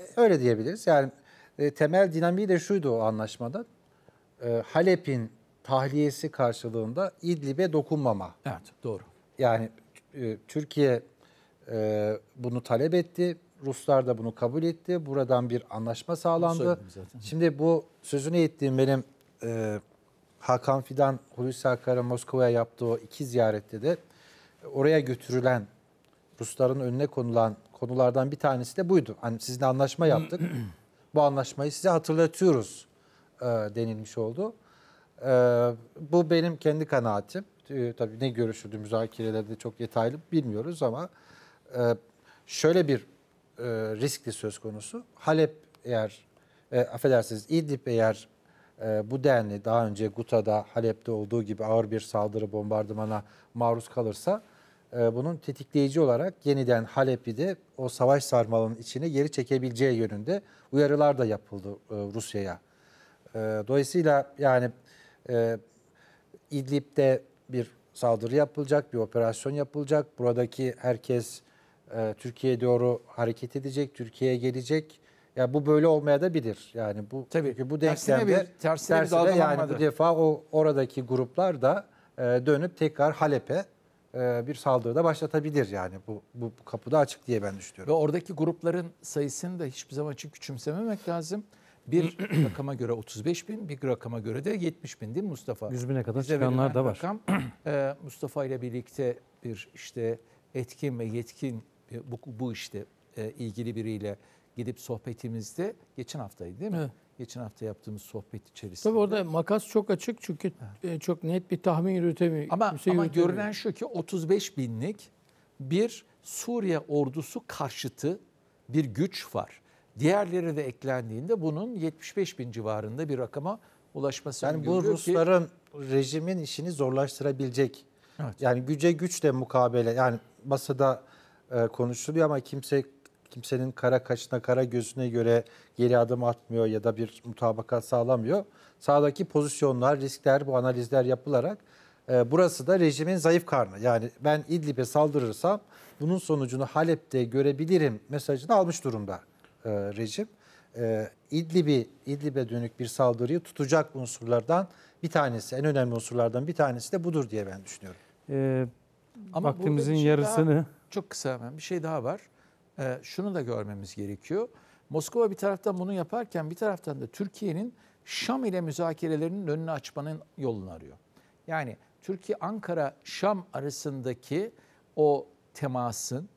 E, öyle diyebiliriz. Yani e, temel dinamiği de şuydu o anlaşmada. Halep'in tahliyesi karşılığında İdlib'e dokunmama. Evet, doğru yani e, Türkiye e, bunu talep etti. Ruslar da bunu kabul etti. Buradan bir anlaşma sağlandı. Şimdi bu sözünü ettiğim benim e, Hakan Fidan Hulusi Akar'a Moskova'ya yaptığı o iki ziyarette de oraya götürülen Rusların önüne konulan konulardan bir tanesi de buydu. Hani sizinle anlaşma yaptık. bu anlaşmayı size hatırlatıyoruz e, denilmiş oldu. E, bu benim kendi kanaatim e, tabii ne görüşüldü müzakerelerde çok detaylı bilmiyoruz ama e, şöyle bir e, riskli söz konusu. Halep eğer e, affedersiniz İdlib eğer e, bu denli daha önce Guta'da Halep'te olduğu gibi ağır bir saldırı bombardımana maruz kalırsa e, bunun tetikleyici olarak yeniden Halep'i de o savaş sarmalının içine geri çekebileceği yönünde uyarılar da yapıldı e, Rusya'ya. E, dolayısıyla yani e, İdlib'de bir saldırı yapılacak, bir operasyon yapılacak. Buradaki herkes e, Türkiye'ye doğru hareket edecek, Türkiye'ye gelecek. Ya bu böyle olmaya da bilir. Yani bu Tabii. çünkü bu denklemde tersine, bir, tersine, tersine bir yani bu defa o oradaki gruplar da e, dönüp tekrar Halep'e e, bir saldırıda başlatabilir yani bu, bu bu kapıda açık diye ben düşünüyorum. Ve oradaki grupların sayısını da hiçbir zaman için küçümsememek lazım. Bir rakama göre 35 bin, bir rakama göre de 70 bin değil mi Mustafa? 100 bine kadar Bize çıkanlar da var. Rakam, e, Mustafa ile birlikte bir işte etkin ve yetkin e, bu, bu işte e, ilgili biriyle gidip sohbetimizde geçen haftaydı değil mi? Evet. Geçen hafta yaptığımız sohbet içerisinde. Tabii orada makas çok açık çünkü evet. çok net bir tahmin yürütemiyor. Ama, ama görünen şu ki 35 binlik bir Suriye ordusu karşıtı bir güç var. Diğerleri de eklendiğinde bunun 75 bin civarında bir rakama ulaşması yani bu Rusların ki, rejimin işini zorlaştırabilecek. Evet. Yani güce güçle mukabele yani masada e, konuşuluyor ama kimse kimsenin kara kaşına kara gözüne göre geri adım atmıyor ya da bir mutabakat sağlamıyor. Sağdaki pozisyonlar, riskler bu analizler yapılarak e, burası da rejimin zayıf karnı. Yani ben İdlib'e saldırırsam bunun sonucunu Halep'te görebilirim mesajını almış durumda e, rejim e, İdlib'i İdlib'e dönük bir saldırıyı tutacak unsurlardan bir tanesi, en önemli unsurlardan bir tanesi de budur diye ben düşünüyorum. Ee, Ama vaktimizin şey yarısını daha, çok kısa hemen bir şey daha var. Ee, şunu da görmemiz gerekiyor. Moskova bir taraftan bunu yaparken bir taraftan da Türkiye'nin Şam ile müzakerelerinin önünü açmanın yolunu arıyor. Yani Türkiye Ankara Şam arasındaki o temasın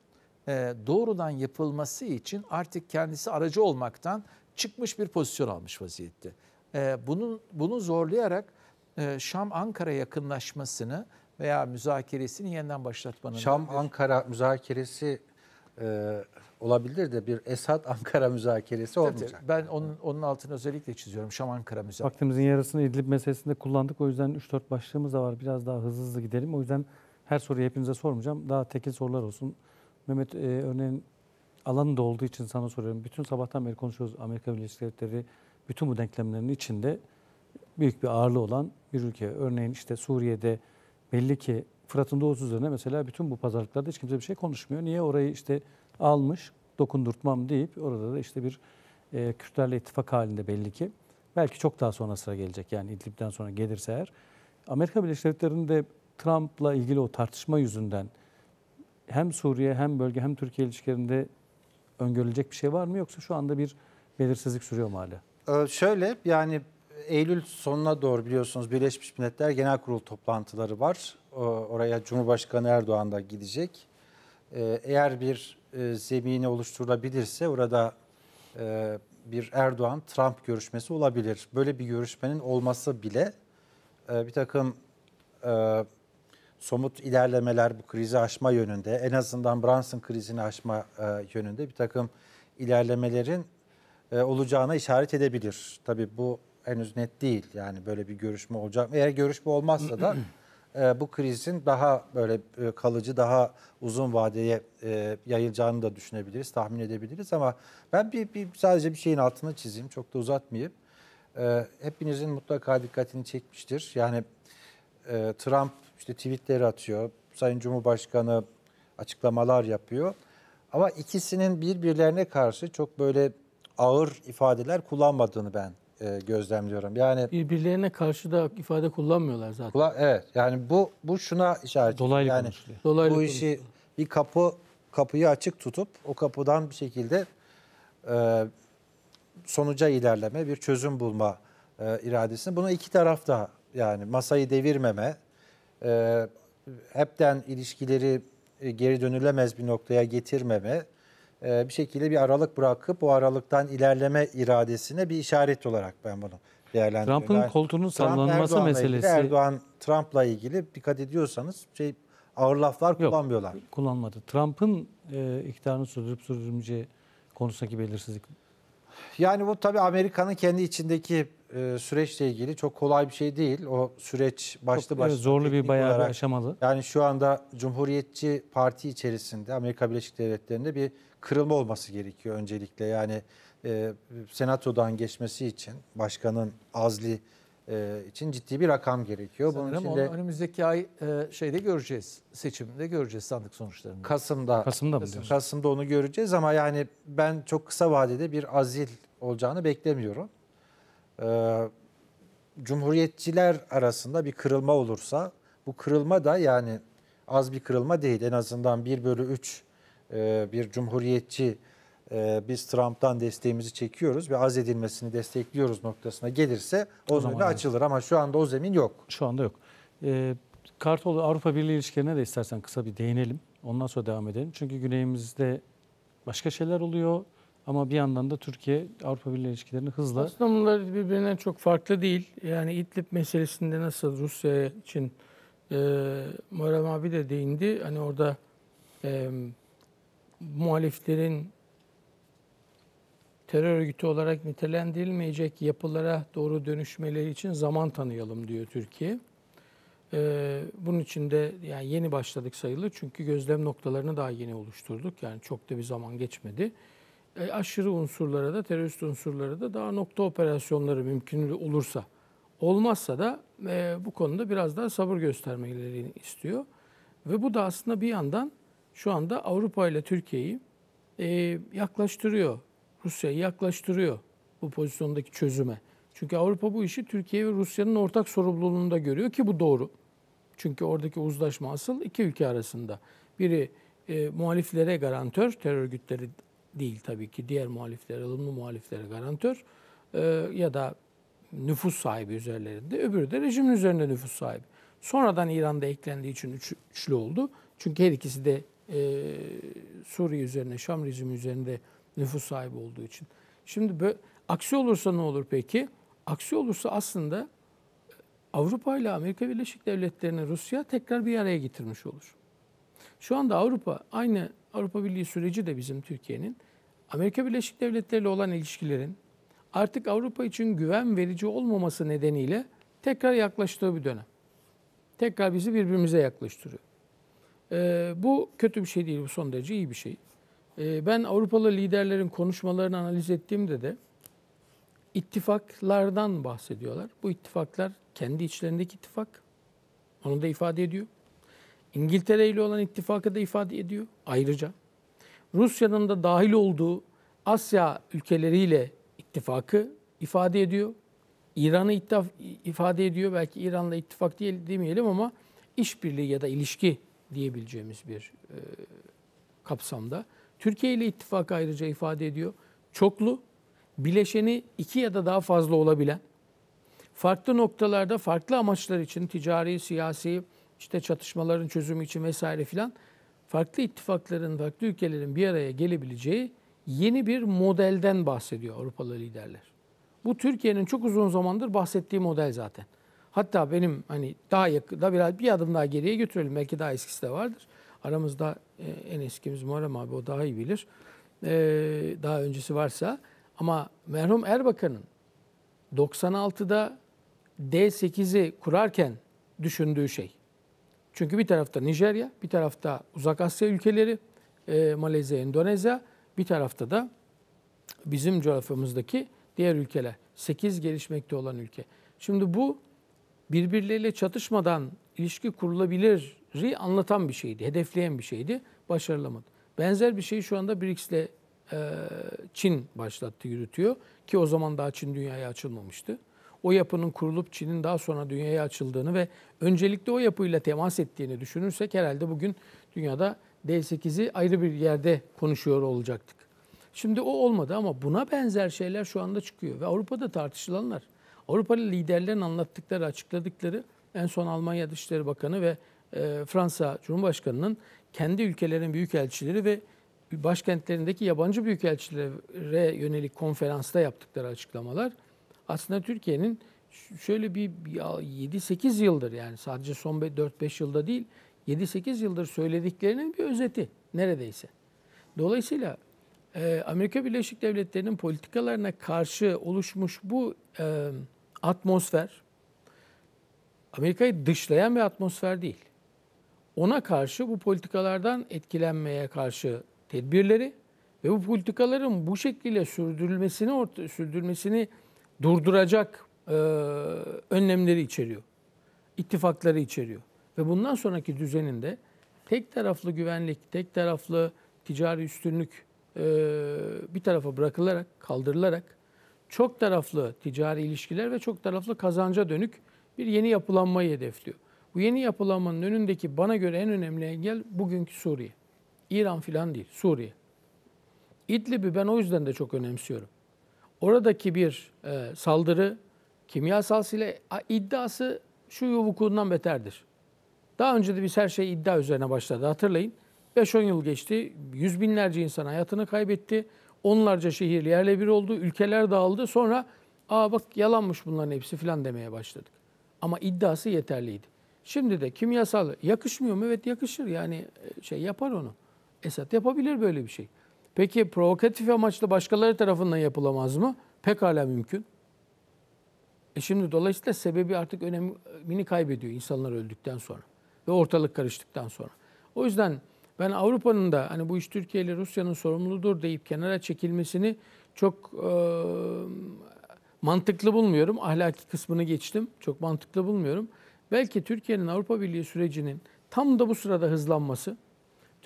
e, doğrudan yapılması için artık kendisi aracı olmaktan çıkmış bir pozisyon almış vaziyette. E, bunun bunu zorlayarak e, Şam Ankara yakınlaşmasını veya müzakeresini yeniden başlatmanın Şam bir... Ankara müzakeresi e, olabilir de bir Esad Ankara müzakeresi Tabii olmayacak. Ben onun onun altını özellikle çiziyorum. Şam Ankara müzakeresi. Vaktimizin yarısını İdlib meselesinde kullandık. O yüzden 3-4 başlığımız da var. Biraz daha hızlı hızlı gidelim. O yüzden her soruyu hepinize sormayacağım. Daha tekil sorular olsun. Mehmet e, örneğin alanında olduğu için sana soruyorum. Bütün sabahtan beri konuşuyoruz Amerika Birleşik Devletleri bütün bu denklemlerin içinde büyük bir ağırlığı olan bir ülke. Örneğin işte Suriye'de belli ki Fırat'ın doğusu üzerine mesela bütün bu pazarlıklarda hiç kimse bir şey konuşmuyor. Niye orayı işte almış, dokundurtmam deyip orada da işte bir e, Kürtlerle ittifak halinde belli ki. Belki çok daha sonra sıra gelecek yani İdlib'den sonra gelirse eğer. Amerika Birleşik Devletleri'nde Trump'la ilgili o tartışma yüzünden hem Suriye hem bölge hem Türkiye ilişkilerinde öngörülecek bir şey var mı yoksa şu anda bir belirsizlik sürüyor mu hala? Ee, şöyle yani Eylül sonuna doğru biliyorsunuz Birleşmiş Milletler Genel Kurul toplantıları var. Ee, oraya Cumhurbaşkanı Erdoğan da gidecek. Ee, eğer bir e, zemini oluşturulabilirse orada e, bir Erdoğan-Trump görüşmesi olabilir. Böyle bir görüşmenin olması bile e, bir takım e, somut ilerlemeler bu krizi aşma yönünde en azından Brunson krizini aşma e, yönünde bir takım ilerlemelerin e, olacağına işaret edebilir. Tabii bu henüz net değil yani böyle bir görüşme olacak. Eğer görüşme olmazsa da e, bu krizin daha böyle e, kalıcı daha uzun vadeye e, yayılacağını da düşünebiliriz tahmin edebiliriz ama ben bir, bir sadece bir şeyin altını çizeyim çok da uzatmayayım. E, hepinizin mutlaka dikkatini çekmiştir yani e, Trump işte tweetler atıyor. Sayın Cumhurbaşkanı açıklamalar yapıyor. Ama ikisinin birbirlerine karşı çok böyle ağır ifadeler kullanmadığını ben e, gözlemliyorum. Yani birbirlerine karşı da ifade kullanmıyorlar zaten. Kula, evet. Yani bu bu şuna işaret. Dolaylı yani konuşuluyor. Dolaylı bu işi konuşuluyor. bir kapı kapıyı açık tutup o kapıdan bir şekilde e, sonuca ilerleme, bir çözüm bulma e, iradesini. Bunu iki taraf da yani masayı devirmeme, e, hepten ilişkileri e, geri dönülemez bir noktaya getirmeme, e, bir şekilde bir aralık bırakıp o aralıktan ilerleme iradesine bir işaret olarak ben bunu değerlendiriyorum. Trump'ın yani, koltuğunun Trump, sallanması Erdoğan'la meselesi. Ilgili, Erdoğan Trump'la ilgili dikkat ediyorsanız şey ağır laflar Yok, kullanmıyorlar. Kullanmadı. Trump'ın e, iktidarını sürdürüp sürdürmeyeceği konusundaki belirsizlik. Yani bu tabii Amerika'nın kendi içindeki e, süreçle ilgili çok kolay bir şey değil. O süreç başlı çok, e, başlı. Zorlu bir bayağı olarak, bir aşamalı. Yani şu anda Cumhuriyetçi Parti içerisinde Amerika Birleşik Devletleri'nde bir kırılma olması gerekiyor öncelikle. Yani e, senatodan geçmesi için başkanın azli e, için ciddi bir rakam gerekiyor. Sanırım Bunun için de, önümüzdeki ay e, şeyde göreceğiz. Seçimde göreceğiz sandık sonuçlarını. Kasım'da. Kasım'da mı Kasım'da onu göreceğiz ama yani ben çok kısa vadede bir azil olacağını beklemiyorum e, Cumhuriyetçiler arasında bir kırılma olursa bu kırılma da yani az bir kırılma değil. En azından 1 bölü 3 e, bir Cumhuriyetçi e, biz Trump'tan desteğimizi çekiyoruz ve az edilmesini destekliyoruz noktasına gelirse o, o zaman açılır. Ama şu anda o zemin yok. Şu anda yok. E, ee, Kartoğlu Avrupa Birliği ilişkilerine de istersen kısa bir değinelim. Ondan sonra devam edelim. Çünkü güneyimizde başka şeyler oluyor. Ama bir yandan da Türkiye Avrupa Birliği ilişkilerini hızla... Aslında bunlar birbirinden çok farklı değil. Yani İdlib meselesinde nasıl Rusya için e, Muharrem abi de değindi. Hani orada e, muhaliflerin terör örgütü olarak nitelendirilmeyecek yapılara doğru dönüşmeleri için zaman tanıyalım diyor Türkiye. Ee, bunun için de yani yeni başladık sayılır çünkü gözlem noktalarını daha yeni oluşturduk. Yani çok da bir zaman geçmedi. E, aşırı unsurlara da terörist unsurlara da daha nokta operasyonları mümkün olursa olmazsa da e, bu konuda biraz daha sabır göstermelerini istiyor. Ve bu da aslında bir yandan şu anda Avrupa ile Türkiye'yi e, yaklaştırıyor. Rusya'yı yaklaştırıyor bu pozisyondaki çözüme. Çünkü Avrupa bu işi Türkiye ve Rusya'nın ortak sorumluluğunda görüyor ki bu doğru. Çünkü oradaki uzlaşma asıl iki ülke arasında. Biri e, muhaliflere garantör terör örgütleri değil tabii ki diğer muhalifler, ılımlı muhaliflere garantör e, ya da nüfus sahibi üzerlerinde. Öbürü de rejimin üzerinde nüfus sahibi. Sonradan İran'da eklendiği için üç, üçlü oldu. Çünkü her ikisi de e, Suriye üzerine, Şam rejimi üzerinde nüfus sahibi olduğu için. Şimdi böyle, aksi olursa ne olur peki? Aksi olursa aslında Avrupa ile Amerika Birleşik Devletleri'ni Rusya tekrar bir araya getirmiş olur. Şu anda Avrupa aynı Avrupa Birliği süreci de bizim Türkiye'nin Amerika Birleşik Devletleri ile olan ilişkilerin artık Avrupa için güven verici olmaması nedeniyle tekrar yaklaştığı bir dönem. Tekrar bizi birbirimize yaklaştırıyor. Ee, bu kötü bir şey değil, bu son derece iyi bir şey. Ee, ben Avrupalı liderlerin konuşmalarını analiz ettiğimde de ittifaklardan bahsediyorlar. Bu ittifaklar kendi içlerindeki ittifak, onu da ifade ediyor. İngiltere ile olan ittifakı da ifade ediyor ayrıca. Rusya'nın da dahil olduğu Asya ülkeleriyle ittifakı ifade ediyor. İran'ı ifade ediyor. Belki İran'la ittifak değil, demeyelim ama işbirliği ya da ilişki diyebileceğimiz bir e, kapsamda. Türkiye ile ittifak ayrıca ifade ediyor. Çoklu, bileşeni iki ya da daha fazla olabilen, farklı noktalarda farklı amaçlar için ticari, siyasi, işte çatışmaların çözümü için vesaire filan farklı ittifakların, farklı ülkelerin bir araya gelebileceği yeni bir modelden bahsediyor Avrupalı liderler. Bu Türkiye'nin çok uzun zamandır bahsettiği model zaten. Hatta benim hani daha yakında biraz bir adım daha geriye götürelim. Belki daha eskisi de vardır. Aramızda e, en eskimiz Muharrem abi o daha iyi bilir. E, daha öncesi varsa. Ama merhum Erbakan'ın 96'da D8'i kurarken düşündüğü şey. Çünkü bir tarafta Nijerya, bir tarafta Uzak Asya ülkeleri, e, Malezya, Endonezya, bir tarafta da bizim coğrafyamızdaki diğer ülkeler. 8 gelişmekte olan ülke. Şimdi bu birbirleriyle çatışmadan ilişki kurulabiliri anlatan bir şeydi, hedefleyen bir şeydi. Başarılamadı. Benzer bir şeyi şu anda BRICS'le e, Çin başlattı, yürütüyor. Ki o zaman daha Çin dünyaya açılmamıştı o yapının kurulup Çin'in daha sonra dünyaya açıldığını ve öncelikle o yapıyla temas ettiğini düşünürsek herhalde bugün dünyada D8'i ayrı bir yerde konuşuyor olacaktık. Şimdi o olmadı ama buna benzer şeyler şu anda çıkıyor ve Avrupa'da tartışılanlar. Avrupalı liderlerin anlattıkları, açıkladıkları en son Almanya Dışişleri Bakanı ve e, Fransa Cumhurbaşkanı'nın kendi ülkelerinin büyükelçileri ve başkentlerindeki yabancı büyükelçilere yönelik konferansta yaptıkları açıklamalar aslında Türkiye'nin şöyle bir 7-8 yıldır yani sadece son 4-5 yılda değil 7-8 yıldır söylediklerinin bir özeti neredeyse. Dolayısıyla e, Amerika Birleşik Devletleri'nin politikalarına karşı oluşmuş bu e, atmosfer Amerika'yı dışlayan bir atmosfer değil. Ona karşı bu politikalardan etkilenmeye karşı tedbirleri ve bu politikaların bu şekliyle sürdürülmesini sürdürülmesini durduracak e, önlemleri içeriyor. İttifakları içeriyor. Ve bundan sonraki düzeninde tek taraflı güvenlik, tek taraflı ticari üstünlük e, bir tarafa bırakılarak, kaldırılarak çok taraflı ticari ilişkiler ve çok taraflı kazanca dönük bir yeni yapılanmayı hedefliyor. Bu yeni yapılanmanın önündeki bana göre en önemli engel bugünkü Suriye. İran filan değil, Suriye. İdlib'i ben o yüzden de çok önemsiyorum. Oradaki bir e, saldırı kimyasal silah iddiası şu yuvukundan beterdir. Daha önce de biz her şey iddia üzerine başladı hatırlayın. 5-10 yıl geçti. Yüz binlerce insan hayatını kaybetti. Onlarca şehir yerle bir oldu. Ülkeler dağıldı. Sonra aa bak yalanmış bunların hepsi filan demeye başladık. Ama iddiası yeterliydi. Şimdi de kimyasal yakışmıyor mu? Evet yakışır. Yani e, şey yapar onu. Esat yapabilir böyle bir şey. Peki provokatif amaçla başkaları tarafından yapılamaz mı? Pekala mümkün. E şimdi dolayısıyla sebebi artık önemini kaybediyor insanlar öldükten sonra ve ortalık karıştıktan sonra. O yüzden ben Avrupa'nın da hani bu iş Türkiye ile Rusya'nın sorumludur deyip kenara çekilmesini çok e, mantıklı bulmuyorum. Ahlaki kısmını geçtim. Çok mantıklı bulmuyorum. Belki Türkiye'nin Avrupa Birliği sürecinin tam da bu sırada hızlanması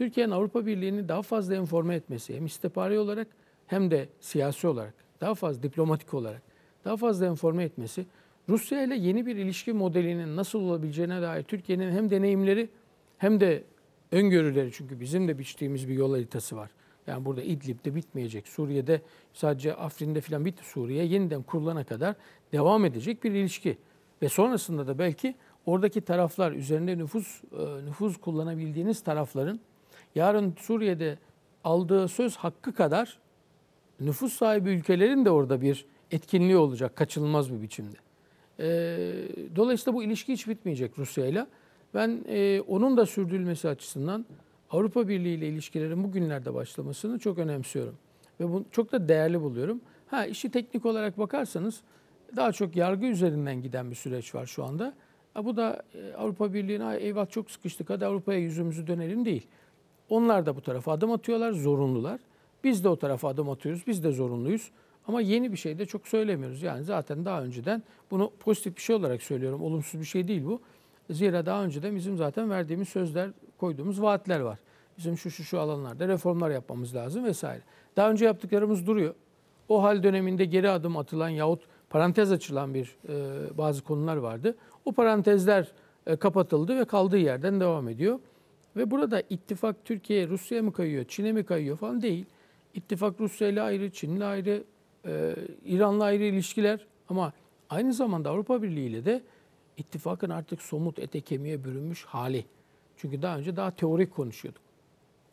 Türkiye'nin Avrupa Birliği'ni daha fazla informe etmesi hem istihbari olarak hem de siyasi olarak, daha fazla diplomatik olarak daha fazla informe etmesi Rusya ile yeni bir ilişki modelinin nasıl olabileceğine dair Türkiye'nin hem deneyimleri hem de öngörüleri çünkü bizim de biçtiğimiz bir yol haritası var. Yani burada İdlib'de bitmeyecek. Suriye'de sadece Afrin'de filan bitti. Suriye yeniden kurulana kadar devam edecek bir ilişki. Ve sonrasında da belki oradaki taraflar üzerinde nüfuz e, nüfuz kullanabildiğiniz tarafların yarın Suriye'de aldığı söz hakkı kadar nüfus sahibi ülkelerin de orada bir etkinliği olacak kaçınılmaz bir biçimde. E, dolayısıyla bu ilişki hiç bitmeyecek Rusya ile. Ben e, onun da sürdürülmesi açısından Avrupa Birliği ile ilişkilerin bugünlerde başlamasını çok önemsiyorum. Ve bunu çok da değerli buluyorum. Ha işi teknik olarak bakarsanız daha çok yargı üzerinden giden bir süreç var şu anda. Ha, bu da e, Avrupa Birliği'ne eyvah çok sıkıştık hadi Avrupa'ya yüzümüzü dönelim değil. Onlar da bu tarafa adım atıyorlar, zorunlular. Biz de o tarafa adım atıyoruz, biz de zorunluyuz. Ama yeni bir şey de çok söylemiyoruz. Yani zaten daha önceden bunu pozitif bir şey olarak söylüyorum. Olumsuz bir şey değil bu. Zira daha önceden bizim zaten verdiğimiz sözler, koyduğumuz vaatler var. Bizim şu şu şu alanlarda reformlar yapmamız lazım vesaire. Daha önce yaptıklarımız duruyor. O hal döneminde geri adım atılan yahut parantez açılan bir e, bazı konular vardı. O parantezler e, kapatıldı ve kaldığı yerden devam ediyor. Ve burada ittifak Türkiye Rusya'ya mı kayıyor, Çin'e mi kayıyor falan değil. İttifak Rusya ile ayrı, Çin ile ayrı, e, İran'la ayrı ilişkiler ama aynı zamanda Avrupa Birliği ile de ittifakın artık somut ete kemiğe bürünmüş hali. Çünkü daha önce daha teorik konuşuyorduk.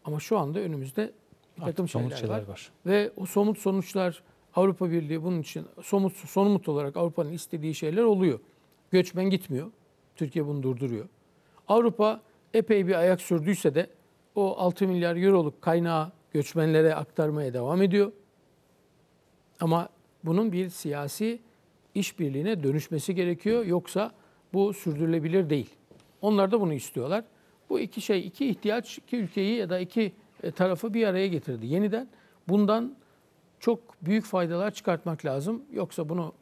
Ama şu anda önümüzde bir takım artık şeyler, şeyler var. var. Ve o somut sonuçlar Avrupa Birliği bunun için somut somut olarak Avrupa'nın istediği şeyler oluyor. Göçmen gitmiyor. Türkiye bunu durduruyor. Avrupa epey bir ayak sürdüyse de o 6 milyar euroluk kaynağı göçmenlere aktarmaya devam ediyor. Ama bunun bir siyasi işbirliğine dönüşmesi gerekiyor. Yoksa bu sürdürülebilir değil. Onlar da bunu istiyorlar. Bu iki şey, iki ihtiyaç iki ülkeyi ya da iki e, tarafı bir araya getirdi. Yeniden bundan çok büyük faydalar çıkartmak lazım. Yoksa bunu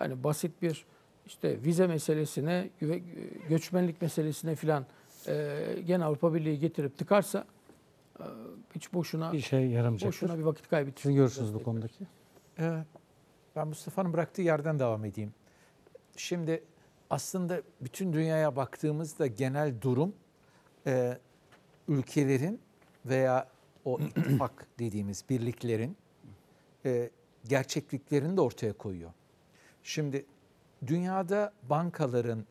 yani basit bir işte vize meselesine, e, göçmenlik meselesine filan e, gene Avrupa Birliği getirip tıkarsa e, hiç boşuna bir şey yaramayacak. Boşuna bir vakit kaybettir. Sizin görüşünüz bu konudaki. Ee, ben Mustafa'nın bıraktığı yerden devam edeyim. Şimdi aslında bütün dünyaya baktığımızda genel durum e, ülkelerin veya o ittifak dediğimiz birliklerin e, gerçekliklerini de ortaya koyuyor. Şimdi dünyada bankaların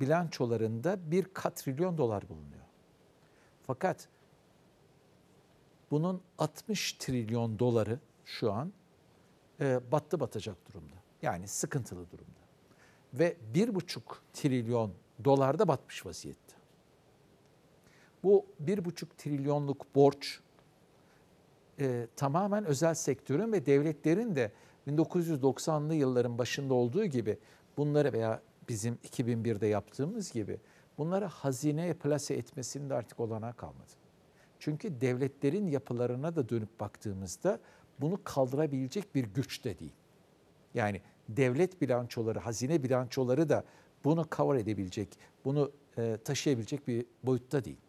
bilançolarında bir katrilyon dolar bulunuyor. Fakat bunun 60 trilyon doları şu an e, battı batacak durumda. Yani sıkıntılı durumda. Ve 1,5 trilyon dolar da batmış vaziyette. Bu 1,5 trilyonluk borç e, tamamen özel sektörün ve devletlerin de 1990'lı yılların başında olduğu gibi bunları veya bizim 2001'de yaptığımız gibi bunları hazineye plase etmesinde artık olanağı kalmadı. Çünkü devletlerin yapılarına da dönüp baktığımızda bunu kaldırabilecek bir güç de değil. Yani devlet bilançoları, hazine bilançoları da bunu cover edebilecek, bunu e, taşıyabilecek bir boyutta değil.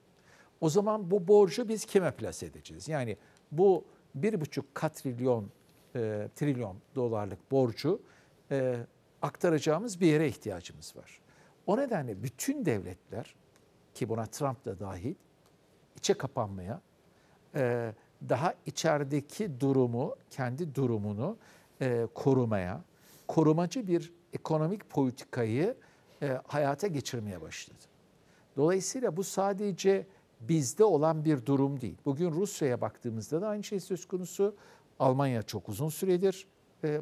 O zaman bu borcu biz kime plase edeceğiz? Yani bu bir buçuk katrilyon e, trilyon dolarlık borcu e, aktaracağımız bir yere ihtiyacımız var. O nedenle bütün devletler ki buna Trump da dahil içe kapanmaya e, daha içerideki durumu, kendi durumunu e, korumaya, korumacı bir ekonomik politikayı e, hayata geçirmeye başladı. Dolayısıyla bu sadece bizde olan bir durum değil. Bugün Rusya'ya baktığımızda da aynı şey söz konusu. Almanya çok uzun süredir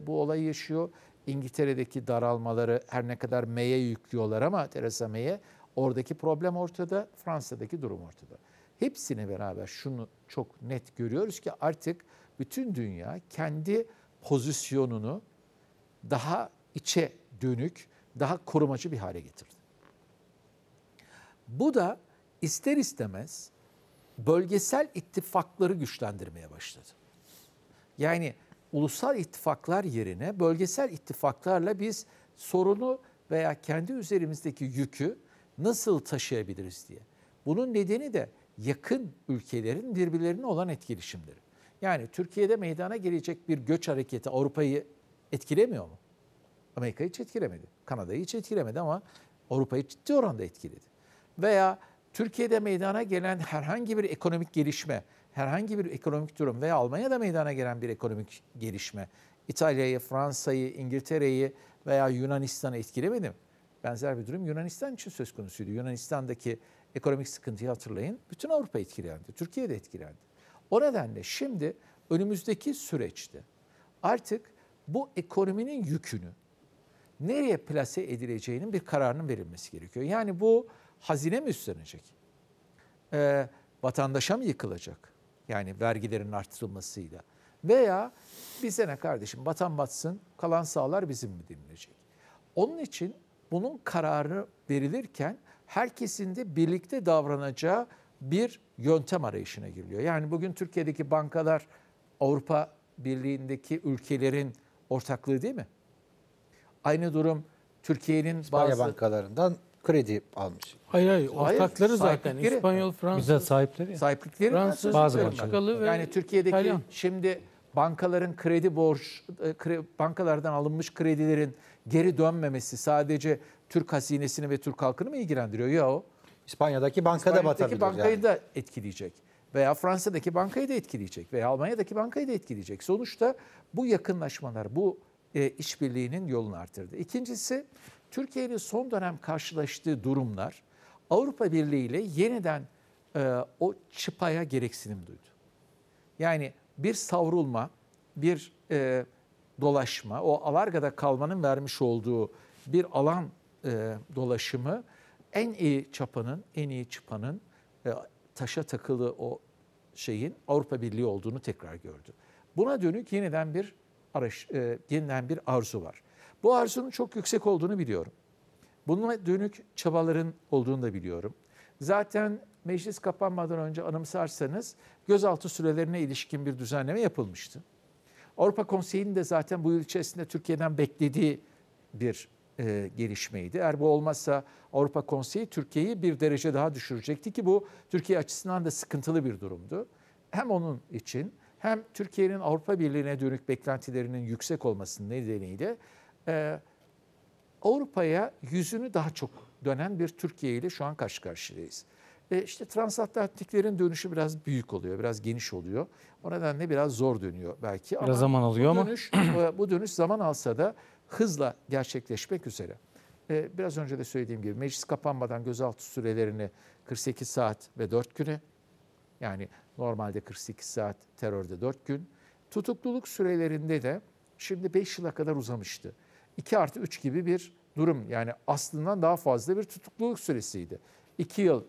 bu olayı yaşıyor. İngiltere'deki daralmaları her ne kadar May'e yüklüyorlar ama Theresa May'e oradaki problem ortada, Fransa'daki durum ortada. Hepsini beraber şunu çok net görüyoruz ki artık bütün dünya kendi pozisyonunu daha içe dönük, daha korumacı bir hale getirdi. Bu da ister istemez bölgesel ittifakları güçlendirmeye başladı. Yani ulusal ittifaklar yerine bölgesel ittifaklarla biz sorunu veya kendi üzerimizdeki yükü nasıl taşıyabiliriz diye. Bunun nedeni de yakın ülkelerin birbirlerine olan etkileşimleri. Yani Türkiye'de meydana gelecek bir göç hareketi Avrupa'yı etkilemiyor mu? Amerika'yı hiç etkilemedi. Kanada'yı hiç etkilemedi ama Avrupa'yı ciddi oranda etkiledi. Veya Türkiye'de meydana gelen herhangi bir ekonomik gelişme herhangi bir ekonomik durum veya Almanya'da meydana gelen bir ekonomik gelişme İtalya'yı, Fransa'yı, İngiltere'yi veya Yunanistan'ı etkilemedi mi? Benzer bir durum Yunanistan için söz konusuydu. Yunanistan'daki ekonomik sıkıntıyı hatırlayın. Bütün Avrupa etkilendi. Türkiye de etkilendi. O nedenle şimdi önümüzdeki süreçte artık bu ekonominin yükünü nereye plase edileceğinin bir kararının verilmesi gerekiyor. Yani bu hazine mi üstlenecek? Ee, vatandaşa mı yıkılacak? Yani vergilerin artırılmasıyla. Veya bir sene kardeşim batan batsın kalan sağlar bizim mi denilecek? Onun için bunun kararı verilirken herkesin de birlikte davranacağı bir yöntem arayışına giriliyor. Yani bugün Türkiye'deki bankalar Avrupa Birliği'ndeki ülkelerin ortaklığı değil mi? Aynı durum Türkiye'nin bazı... bankalarından kredi almış. Hayır hayır ortakları zaten İspanyol, Fransız. Bize sahipleri. Sahiplikleri Fransız, bazı bankalı ve Yani Türkiye'deki İtalyan. şimdi bankaların kredi borç e, bankalardan alınmış kredilerin geri dönmemesi sadece Türk hazinesini ve Türk halkını mı ilgilendiriyor ya İspanya'daki bankada İspanya'daki bankayı yani. da etkileyecek veya Fransa'daki bankayı da etkileyecek veya Almanya'daki bankayı da etkileyecek. Sonuçta bu yakınlaşmalar bu e, işbirliğinin yolunu artırdı. İkincisi Türkiye'nin son dönem karşılaştığı durumlar Avrupa Birliği ile yeniden e, o çıpaya gereksinim duydu. Yani bir savrulma, bir e, dolaşma, o alargada kalmanın vermiş olduğu bir alan e, dolaşımı en iyi çapanın, en iyi çıpanın e, taşa takılı o şeyin Avrupa Birliği olduğunu tekrar gördü. Buna dönük yeniden bir araş, e, yeniden bir arzu var. Bu arzunun çok yüksek olduğunu biliyorum. Bununla dönük çabaların olduğunu da biliyorum. Zaten meclis kapanmadan önce anımsarsanız gözaltı sürelerine ilişkin bir düzenleme yapılmıştı. Avrupa Konseyi'nin de zaten bu yıl içerisinde Türkiye'den beklediği bir e, gelişmeydi. Eğer bu olmazsa Avrupa Konseyi Türkiye'yi bir derece daha düşürecekti ki bu Türkiye açısından da sıkıntılı bir durumdu. Hem onun için hem Türkiye'nin Avrupa Birliği'ne dönük beklentilerinin yüksek olmasının nedeniyle e, Avrupa'ya yüzünü daha çok dönen bir Türkiye ile şu an karşı karşıyayız. E, işte transatlantiklerin dönüşü biraz büyük oluyor, biraz geniş oluyor. O nedenle biraz zor dönüyor belki. Biraz ama zaman alıyor bu dönüş, ama. bu dönüş zaman alsa da hızla gerçekleşmek üzere. E, biraz önce de söylediğim gibi meclis kapanmadan gözaltı sürelerini 48 saat ve 4 güne yani normalde 48 saat terörde 4 gün. Tutukluluk sürelerinde de şimdi 5 yıla kadar uzamıştı. 2 artı 3 gibi bir durum. Yani aslından daha fazla bir tutukluluk süresiydi. 2 yıl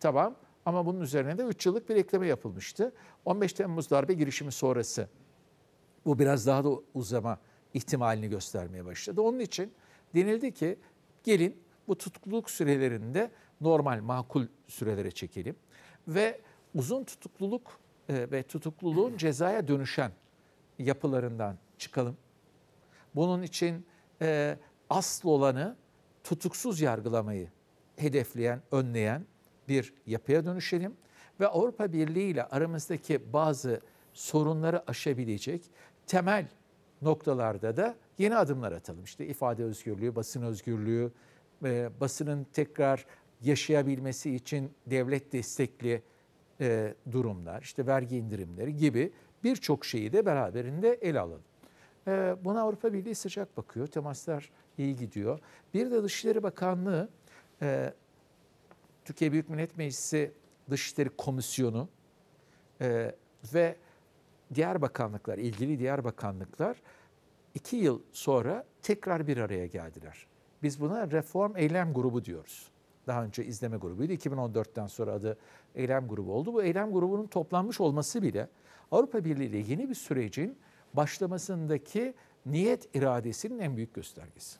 tamam ama bunun üzerine de 3 yıllık bir ekleme yapılmıştı. 15 Temmuz darbe girişimi sonrası bu biraz daha da uzama ihtimalini göstermeye başladı. Onun için denildi ki gelin bu tutukluluk sürelerinde normal makul sürelere çekelim ve uzun tutukluluk e, ve tutukluluğun cezaya dönüşen yapılarından çıkalım. Bunun için e, asıl olanı tutuksuz yargılamayı hedefleyen, önleyen bir yapıya dönüşelim ve Avrupa Birliği ile aramızdaki bazı sorunları aşabilecek temel noktalarda da yeni adımlar atalım. İşte ifade özgürlüğü, basın özgürlüğü, e, basının tekrar yaşayabilmesi için devlet destekli e, durumlar, işte vergi indirimleri gibi birçok şeyi de beraberinde ele alalım. Ee, buna Avrupa Birliği sıcak bakıyor. Temaslar iyi gidiyor. Bir de Dışişleri Bakanlığı, e, Türkiye Büyük Millet Meclisi Dışişleri Komisyonu e, ve diğer bakanlıklar, ilgili diğer bakanlıklar iki yıl sonra tekrar bir araya geldiler. Biz buna reform eylem grubu diyoruz. Daha önce izleme grubuydu. 2014'ten sonra adı eylem grubu oldu. Bu eylem grubunun toplanmış olması bile Avrupa Birliği ile yeni bir sürecin başlamasındaki niyet iradesinin en büyük göstergesi.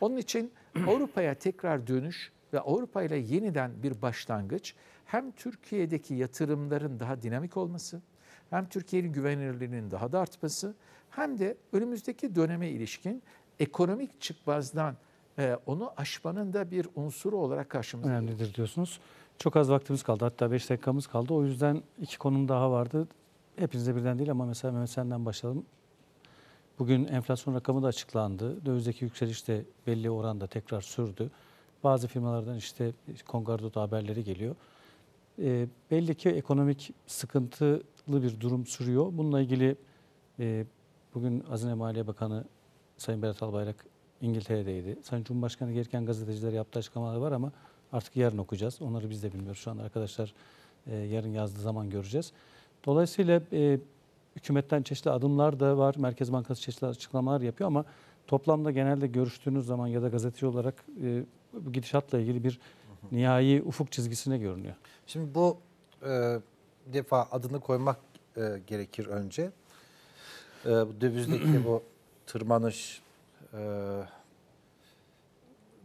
Onun için Avrupa'ya tekrar dönüş ve Avrupa ile yeniden bir başlangıç hem Türkiye'deki yatırımların daha dinamik olması, hem Türkiye'nin güvenilirliğinin daha da artması, hem de önümüzdeki döneme ilişkin ekonomik çıkmazdan e, onu aşmanın da bir unsuru olarak karşımıza Önemlidir diyorsunuz. Çok az vaktimiz kaldı. Hatta 5 dakikamız kaldı. O yüzden iki konum daha vardı hepinize birden değil ama mesela Mehmet senden başlayalım. Bugün enflasyon rakamı da açıklandı. Dövizdeki yükseliş de belli oranda tekrar sürdü. Bazı firmalardan işte Kongardo'da haberleri geliyor. E, belli ki ekonomik sıkıntılı bir durum sürüyor. Bununla ilgili e, bugün Hazine Maliye Bakanı Sayın Berat Albayrak İngiltere'deydi. Sayın Cumhurbaşkanı gelirken gazetecilere yaptığı açıklamalar var ama artık yarın okuyacağız. Onları biz de bilmiyoruz şu an arkadaşlar. E, yarın yazdığı zaman göreceğiz. Dolayısıyla e, hükümetten çeşitli adımlar da var. Merkez Bankası çeşitli açıklamalar yapıyor ama toplamda genelde görüştüğünüz zaman ya da gazeteci olarak e, gidişatla ilgili bir nihai ufuk çizgisine görünüyor. Şimdi bu e, defa adını koymak e, gerekir önce. E, bu dövizdeki bu tırmanış e,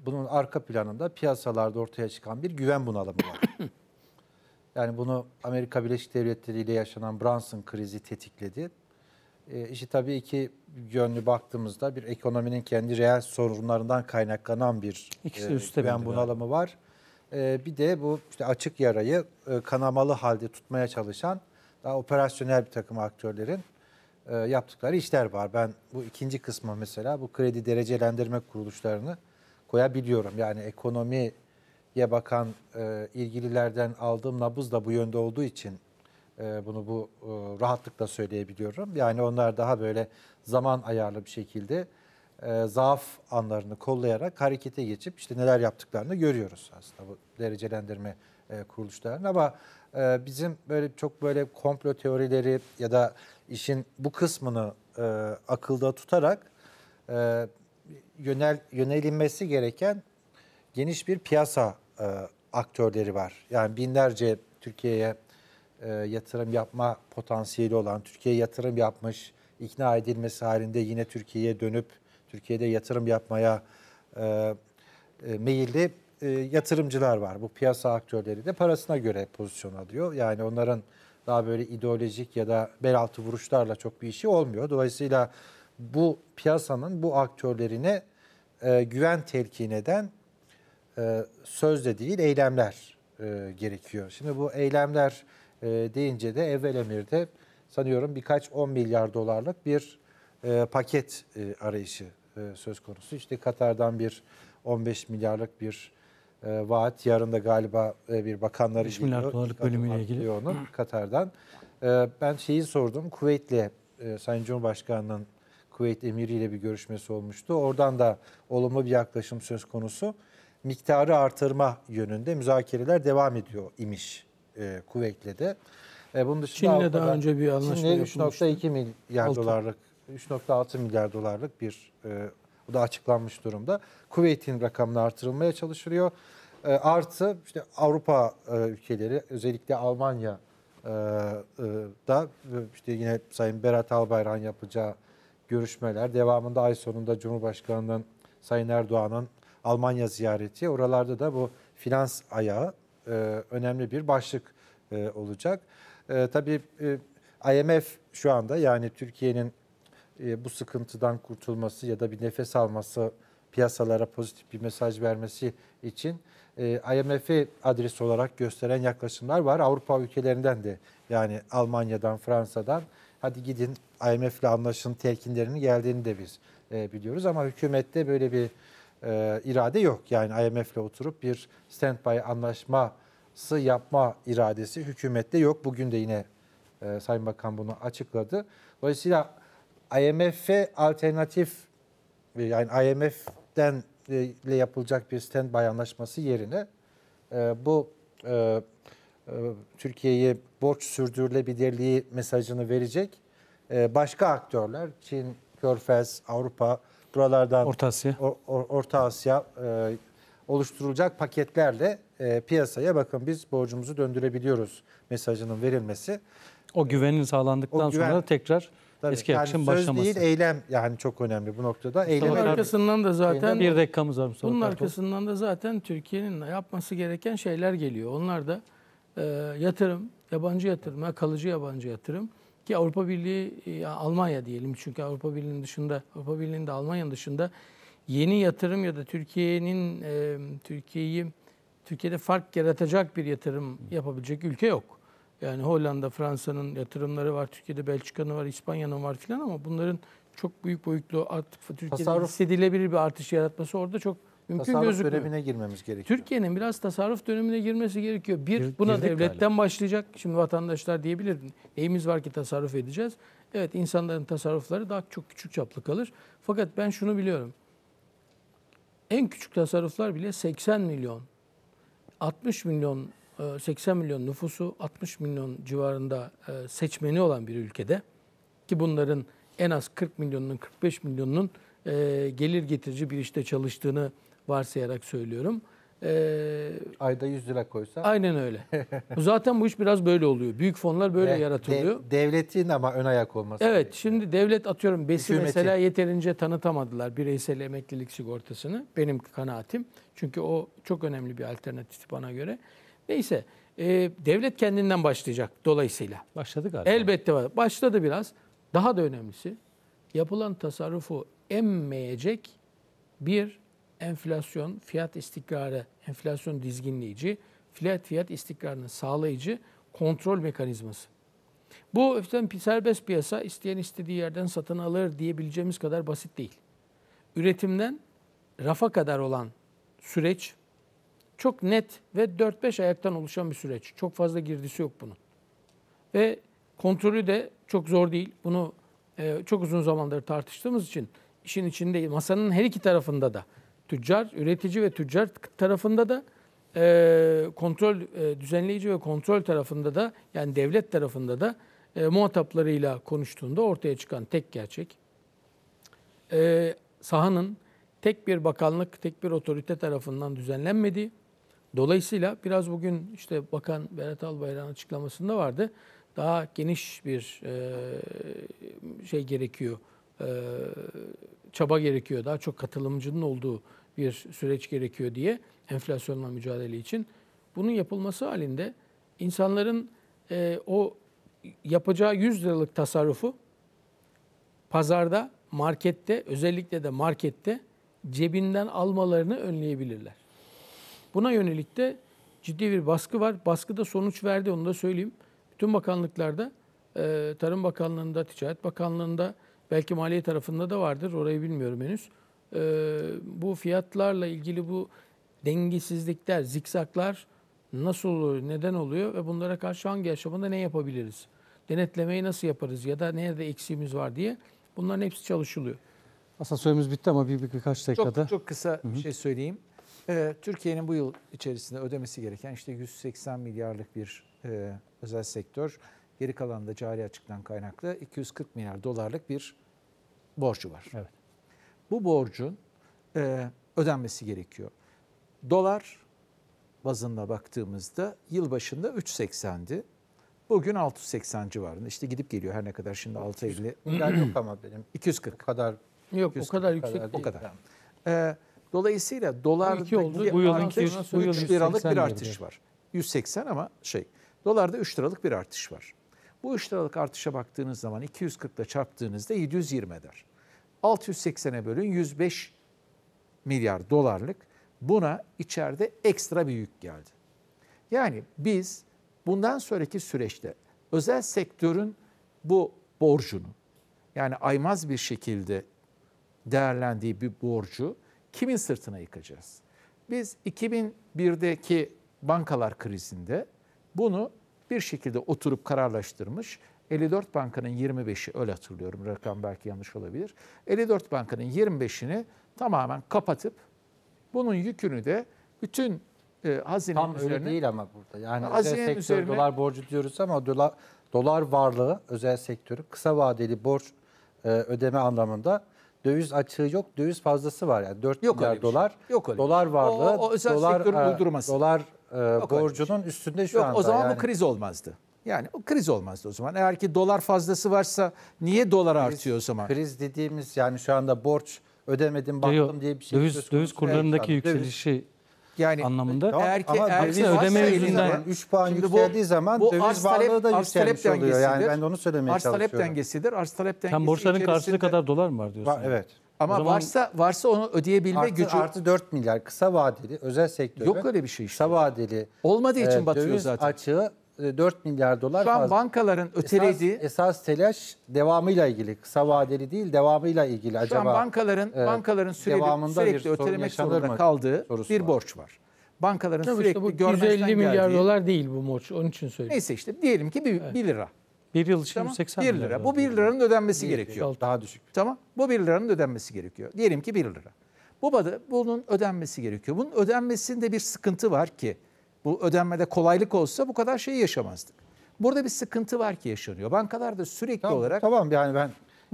bunun arka planında piyasalarda ortaya çıkan bir güven bunalımı var. Yani bunu Amerika Birleşik Devletleri ile yaşanan Branson krizi tetikledi. E, işi tabii iki yönlü baktığımızda bir ekonominin kendi reel sorunlarından kaynaklanan bir İkisi e, bunalımı yani. var. E, bir de bu işte açık yarayı e, kanamalı halde tutmaya çalışan daha operasyonel bir takım aktörlerin e, yaptıkları işler var. Ben bu ikinci kısmı mesela bu kredi derecelendirme kuruluşlarını koyabiliyorum. Yani ekonomi ye bakan e, ilgililerden aldığım nabız da bu yönde olduğu için e, bunu bu e, rahatlıkla söyleyebiliyorum. Yani onlar daha böyle zaman ayarlı bir şekilde e, zaaf anlarını kollayarak harekete geçip işte neler yaptıklarını görüyoruz aslında bu derecelendirme e, kuruluşlarının ama e, bizim böyle çok böyle komplo teorileri ya da işin bu kısmını e, akılda tutarak e, yönel yönelinmesi gereken geniş bir piyasa e, aktörleri var. Yani binlerce Türkiye'ye e, yatırım yapma potansiyeli olan, Türkiye'ye yatırım yapmış, ikna edilmesi halinde yine Türkiye'ye dönüp Türkiye'de yatırım yapmaya e, e, meyilli e, yatırımcılar var. Bu piyasa aktörleri de parasına göre pozisyon alıyor. Yani onların daha böyle ideolojik ya da bel altı vuruşlarla çok bir işi olmuyor. Dolayısıyla bu piyasanın bu aktörlerine e, güven telkin eden e, sözle değil eylemler e, gerekiyor. Şimdi bu eylemler e, deyince de evvel emirde sanıyorum birkaç 10 milyar dolarlık bir e, paket arayışı söz konusu. İşte Katar'dan bir 15 milyarlık bir vaat. Yarın da galiba bir bakanlar 5 milyar dolarlık bölümüyle ilgili. Onu, Katar'dan. ben şeyi sordum. Kuveyt'le e, Sayın Cumhurbaşkanı'nın Kuveyt emiriyle bir görüşmesi olmuştu. Oradan da olumlu bir yaklaşım söz konusu miktarı artırma yönünde müzakereler devam ediyor imiş e, Kuveyt'le de. E, bunun dışında Çin'le Avrupa'da, daha önce bir anlaşma Çin'le 3.2 milyar 6. dolarlık, 3.6 milyar dolarlık bir e, bu da açıklanmış durumda. Kuveyt'in rakamını artırılmaya çalışılıyor. E, artı işte Avrupa e, ülkeleri özellikle Almanya e, e, da e, işte yine Sayın Berat Albayrak'ın yapacağı görüşmeler devamında ay sonunda Cumhurbaşkanı'nın Sayın Erdoğan'ın Almanya ziyareti. Oralarda da bu finans ayağı e, önemli bir başlık e, olacak. E, tabii e, IMF şu anda yani Türkiye'nin e, bu sıkıntıdan kurtulması ya da bir nefes alması, piyasalara pozitif bir mesaj vermesi için e, IMF'i adres olarak gösteren yaklaşımlar var. Avrupa ülkelerinden de yani Almanya'dan, Fransa'dan hadi gidin IMF'le anlaşın telkinlerinin geldiğini de biz e, biliyoruz. Ama hükümette böyle bir e, irade yok. Yani IMF'le oturup bir standby anlaşması yapma iradesi hükümette yok. Bugün de yine e, Sayın Bakan bunu açıkladı. Dolayısıyla IMF'e alternatif e, yani IMF'den e, ile yapılacak bir standby anlaşması yerine e, bu e, e, Türkiye'ye borç sürdürülebilirliği mesajını verecek e, başka aktörler Çin, Körfez, Avrupa, buralardan Orta Asya, or, or, Orta Asya e, oluşturulacak paketlerle e, piyasaya bakın biz borcumuzu döndürebiliyoruz mesajının verilmesi. O güvenin sağlandıktan o güven, sonra tekrar Tabii, eski yani akışın söz değil eylem yani çok önemli bu noktada. Eylem bunun arkasından da zaten bir dakikamız var Mustafa Bunun arkasından da zaten Türkiye'nin yapması gereken şeyler geliyor. Onlar da e, yatırım, yabancı yatırım, kalıcı yabancı yatırım ki Avrupa Birliği, e, Almanya diyelim çünkü Avrupa Birliği'nin dışında, Avrupa Birliği'nin de Almanya'nın dışında yeni yatırım ya da Türkiye'nin e, Türkiye'yi Türkiye'de fark yaratacak bir yatırım yapabilecek ülke yok. Yani Hollanda, Fransa'nın yatırımları var, Türkiye'de Belçika'nın var, İspanya'nın var filan ama bunların çok büyük boyutlu artık Türkiye'de Tasarruf. hissedilebilir bir artış yaratması orada çok mümkün tasarruf gözükmüyor. dönemine girmemiz gerekiyor. Türkiye'nin biraz tasarruf dönemine girmesi gerekiyor. Bir, Gir, buna devletten hala. başlayacak. Şimdi vatandaşlar diyebilir, neyimiz var ki tasarruf edeceğiz. Evet, insanların tasarrufları daha çok küçük çaplı kalır. Fakat ben şunu biliyorum. En küçük tasarruflar bile 80 milyon, 60 milyon, 80 e, milyon nüfusu, 60 milyon civarında e, seçmeni olan bir ülkede ki bunların en az 40 milyonunun, 45 milyonunun e, gelir getirici bir işte çalıştığını varsayarak söylüyorum. Ee, Ayda 100 lira koysa. Aynen öyle. Zaten bu iş biraz böyle oluyor. Büyük fonlar böyle Ve eh, yaratılıyor. De, devletin ama ön ayak olması. Evet gerekiyor. şimdi devlet atıyorum BES'i mesela yeterince tanıtamadılar bireysel emeklilik sigortasını. Benim kanaatim. Çünkü o çok önemli bir alternatif bana göre. Neyse e, devlet kendinden başlayacak dolayısıyla. Başladı galiba. Elbette var. Başladı biraz. Daha da önemlisi yapılan tasarrufu emmeyecek bir enflasyon, fiyat istikrarı, enflasyon dizginleyici, fiyat fiyat istikrarını sağlayıcı kontrol mekanizması. Bu öften serbest piyasa isteyen istediği yerden satın alır diyebileceğimiz kadar basit değil. Üretimden rafa kadar olan süreç çok net ve 4-5 ayaktan oluşan bir süreç. Çok fazla girdisi yok bunun. Ve kontrolü de çok zor değil. Bunu e, çok uzun zamandır tartıştığımız için işin içinde masanın her iki tarafında da tüccar, üretici ve tüccar tarafında da e, kontrol e, düzenleyici ve kontrol tarafında da yani devlet tarafında da e, muhataplarıyla konuştuğunda ortaya çıkan tek gerçek e, sahanın tek bir bakanlık, tek bir otorite tarafından düzenlenmediği. Dolayısıyla biraz bugün işte Bakan Berat Albayrak'ın açıklamasında vardı. Daha geniş bir e, şey gerekiyor, e, çaba gerekiyor. Daha çok katılımcının olduğu bir süreç gerekiyor diye enflasyonla mücadele için. Bunun yapılması halinde insanların e, o yapacağı 100 liralık tasarrufu pazarda, markette, özellikle de markette cebinden almalarını önleyebilirler. Buna yönelik de ciddi bir baskı var. Baskı da sonuç verdi onu da söyleyeyim. Bütün bakanlıklarda, e, Tarım Bakanlığı'nda, Ticaret Bakanlığı'nda, belki Maliye tarafında da vardır. Orayı bilmiyorum henüz e, bu fiyatlarla ilgili bu dengesizlikler, zikzaklar nasıl oluyor, neden oluyor ve bunlara karşı hangi aşamada ne yapabiliriz? Denetlemeyi nasıl yaparız ya da nerede eksiğimiz var diye bunların hepsi çalışılıyor. Aslında süremiz bitti ama bir, bir birkaç dakikada. Çok, çok kısa Hı-hı. bir şey söyleyeyim. Ee, Türkiye'nin bu yıl içerisinde ödemesi gereken işte 180 milyarlık bir e, özel sektör. Geri kalan da cari açıktan kaynaklı 240 milyar dolarlık bir borcu var. Evet bu borcun e, ödenmesi gerekiyor. Dolar bazında baktığımızda yıl başında 3.80'di. Bugün 680 civarında. İşte gidip geliyor her ne kadar şimdi 6.50. yok ama benim. 240. O kadar. Yok 240, o kadar yüksek O kadar. Ee, dolayısıyla dolar oldu, bu yıl 3 liralık bir artış var. 180 ama şey, dolarda 3 liralık bir artış var. Bu 3 liralık artışa baktığınız zaman 240 ile çarptığınızda 720 eder. 680'e bölün 105 milyar dolarlık buna içeride ekstra bir yük geldi. Yani biz bundan sonraki süreçte özel sektörün bu borcunu yani aymaz bir şekilde değerlendiği bir borcu kimin sırtına yıkacağız? Biz 2001'deki bankalar krizinde bunu bir şekilde oturup kararlaştırmış 54 bankanın 25'i öyle hatırlıyorum rakam belki yanlış olabilir. 54 bankanın 25'ini tamamen kapatıp bunun yükünü de bütün e, hazinenin Tam üzerine... öyle değil ama burada. Yani özel sektör üzerine, dolar borcu diyoruz ama dolar, dolar varlığı özel sektörü kısa vadeli borç e, ödeme anlamında döviz açığı yok, döviz fazlası var. Yani 4 yok milyar şey. dolar. Yok dolar şey. varlığı, o, o özel dolar, sektörün e, uydurması. Dolar e, borcunun şey. üstünde şu yok, anda. O zaman yani. bu kriz olmazdı. Yani o kriz olmazdı o zaman. Eğer ki dolar fazlası varsa niye dolar artıyor o zaman? Kriz dediğimiz yani şu anda borç ödemedim baktım diye bir şey. Döviz, döviz kurlarındaki evet, yükselişi Yani anlamında. Tamam, eğer ki döviz ödeme yüzünden 3 puan Şimdi yükseldiği bu, zaman bu döviz varlığı talep, da yükselmiş talep oluyor. Yani ben de onu söylemeye arz çalışıyorum. Arz talep dengesidir. Arz talep dengesi Sen borçların içerisinde... karşılığı kadar dolar mı var diyorsun? Var, evet. Ama zaman, varsa varsa onu ödeyebilme artı, gücü artı 4 milyar kısa vadeli özel sektörde. Yok öyle bir şey işte. Kısa vadeli. Olmadığı için e, batıyor döviz zaten. açığı 4 e, milyar dolar Şu an fazla. bankaların ötelediği... Esas, esas telaş devamıyla ilgili. Kısa vadeli değil devamıyla ilgili Şu acaba. an bankaların, e, bankaların sürekli, sürekli ötelemek zorunda mı? kaldığı bir borç var. Bankaların Tabii sürekli işte görmezden 150 milyar geldiği, dolar değil bu borç onun için söylüyorum. Neyse işte diyelim ki 1 evet. Bir lira. Bir yıl için tamam. 80 1 lira. lira. Bu 1 liranın ödenmesi değil, gerekiyor. daha düşük. Tamam. Bu 1 liranın ödenmesi gerekiyor. Diyelim ki 1 lira. Bu bunun ödenmesi gerekiyor. Bunun ödenmesinde bir sıkıntı var ki bu ödenmede kolaylık olsa bu kadar şeyi yaşamazdık. Burada bir sıkıntı var ki yaşanıyor. Bankalarda sürekli tamam, olarak... Tamam yani ben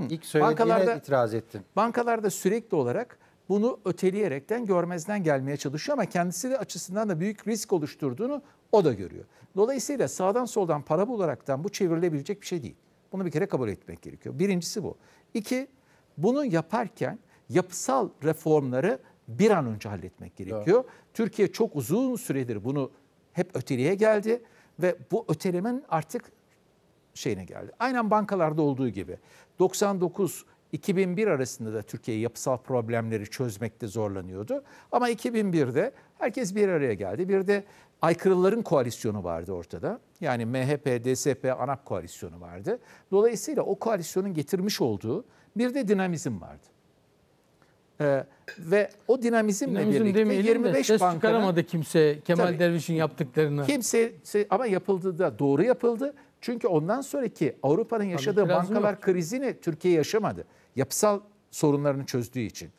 ilk söylediğine itiraz ettim. Bankalarda sürekli olarak bunu öteleyerekten görmezden gelmeye çalışıyor ama kendisi de açısından da büyük risk oluşturduğunu o da görüyor. Dolayısıyla sağdan soldan para bularaktan bu çevrilebilecek bir şey değil. Bunu bir kere kabul etmek gerekiyor. Birincisi bu. İki, bunu yaparken yapısal reformları bir an önce halletmek gerekiyor. Evet. Türkiye çok uzun süredir bunu hep öteliye geldi ve bu ötelemen artık şeyine geldi. Aynen bankalarda olduğu gibi 99 2001 arasında da Türkiye yapısal problemleri çözmekte zorlanıyordu. Ama 2001'de herkes bir araya geldi. Bir de aykırıların koalisyonu vardı ortada. Yani MHP, DSP, ANAP koalisyonu vardı. Dolayısıyla o koalisyonun getirmiş olduğu bir de dinamizm vardı. Ee, ve o dinamizmle Dinamizm birlikte 25 de, ses bankanın... çıkaramadı kimse Kemal tabii, Derviş'in yaptıklarını. Kimse ama yapıldı da doğru yapıldı. Çünkü ondan sonraki Avrupa'nın yaşadığı tabii, bankalar yok. krizini Türkiye yaşamadı. Yapısal sorunlarını çözdüğü için.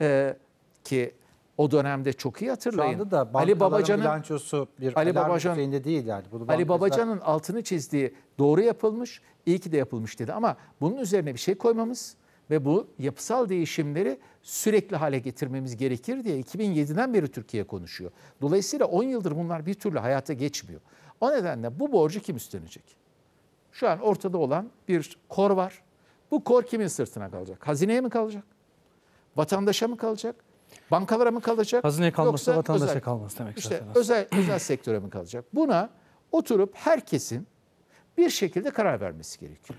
Ee, ki o dönemde çok iyi hatırlayın. Şu anda da Ali Babacan'ın bilançosu bir Ali Babacan değil yani. Bunu Ali Babacan'ın altını çizdiği doğru yapılmış, iyi ki de yapılmış dedi ama bunun üzerine bir şey koymamız ve bu yapısal değişimleri sürekli hale getirmemiz gerekir diye 2007'den beri Türkiye konuşuyor. Dolayısıyla 10 yıldır bunlar bir türlü hayata geçmiyor. O nedenle bu borcu kim üstlenecek? Şu an ortada olan bir kor var. Bu kor kimin sırtına kalacak? Hazineye mi kalacak? Vatandaşa mı kalacak? Bankalara mı kalacak? Hazineye kalması vatandaşa özel, kalması demek işte zaten. Özel, özel sektöre mi kalacak? Buna oturup herkesin bir şekilde karar vermesi gerekiyor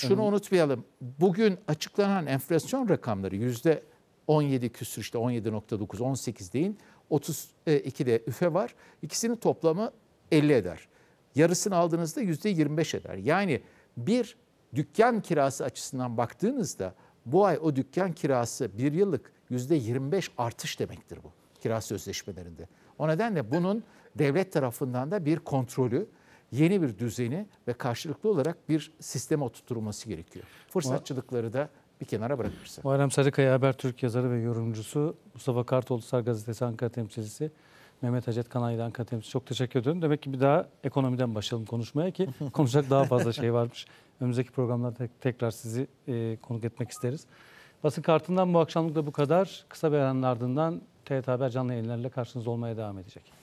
şunu Hı. unutmayalım. Bugün açıklanan enflasyon rakamları yüzde 17 küsür işte 17.9 18 deyin. 32 e, de üfe var. İkisinin toplamı 50 eder. Yarısını aldığınızda yüzde 25 eder. Yani bir dükkan kirası açısından baktığınızda bu ay o dükkan kirası bir yıllık yüzde 25 artış demektir bu kira sözleşmelerinde. O nedenle bunun devlet tarafından da bir kontrolü yeni bir düzeni ve karşılıklı olarak bir sisteme oturtulması gerekiyor. Fırsatçılıkları da bir kenara bırakırsa. Muharrem Sarıkaya Haber Türk yazarı ve yorumcusu Mustafa Kartoğlu Sar Gazetesi Ankara temsilcisi Mehmet Hacet Kanay'da Ankara temsilcisi çok teşekkür ediyorum. Demek ki bir daha ekonomiden başlayalım konuşmaya ki konuşacak daha fazla şey varmış. Önümüzdeki programlarda tekrar sizi e, konuk etmek isteriz. Basın kartından bu akşamlık da bu kadar. Kısa bir aranın ardından TRT Haber canlı yayınlarıyla karşınızda olmaya devam edecek.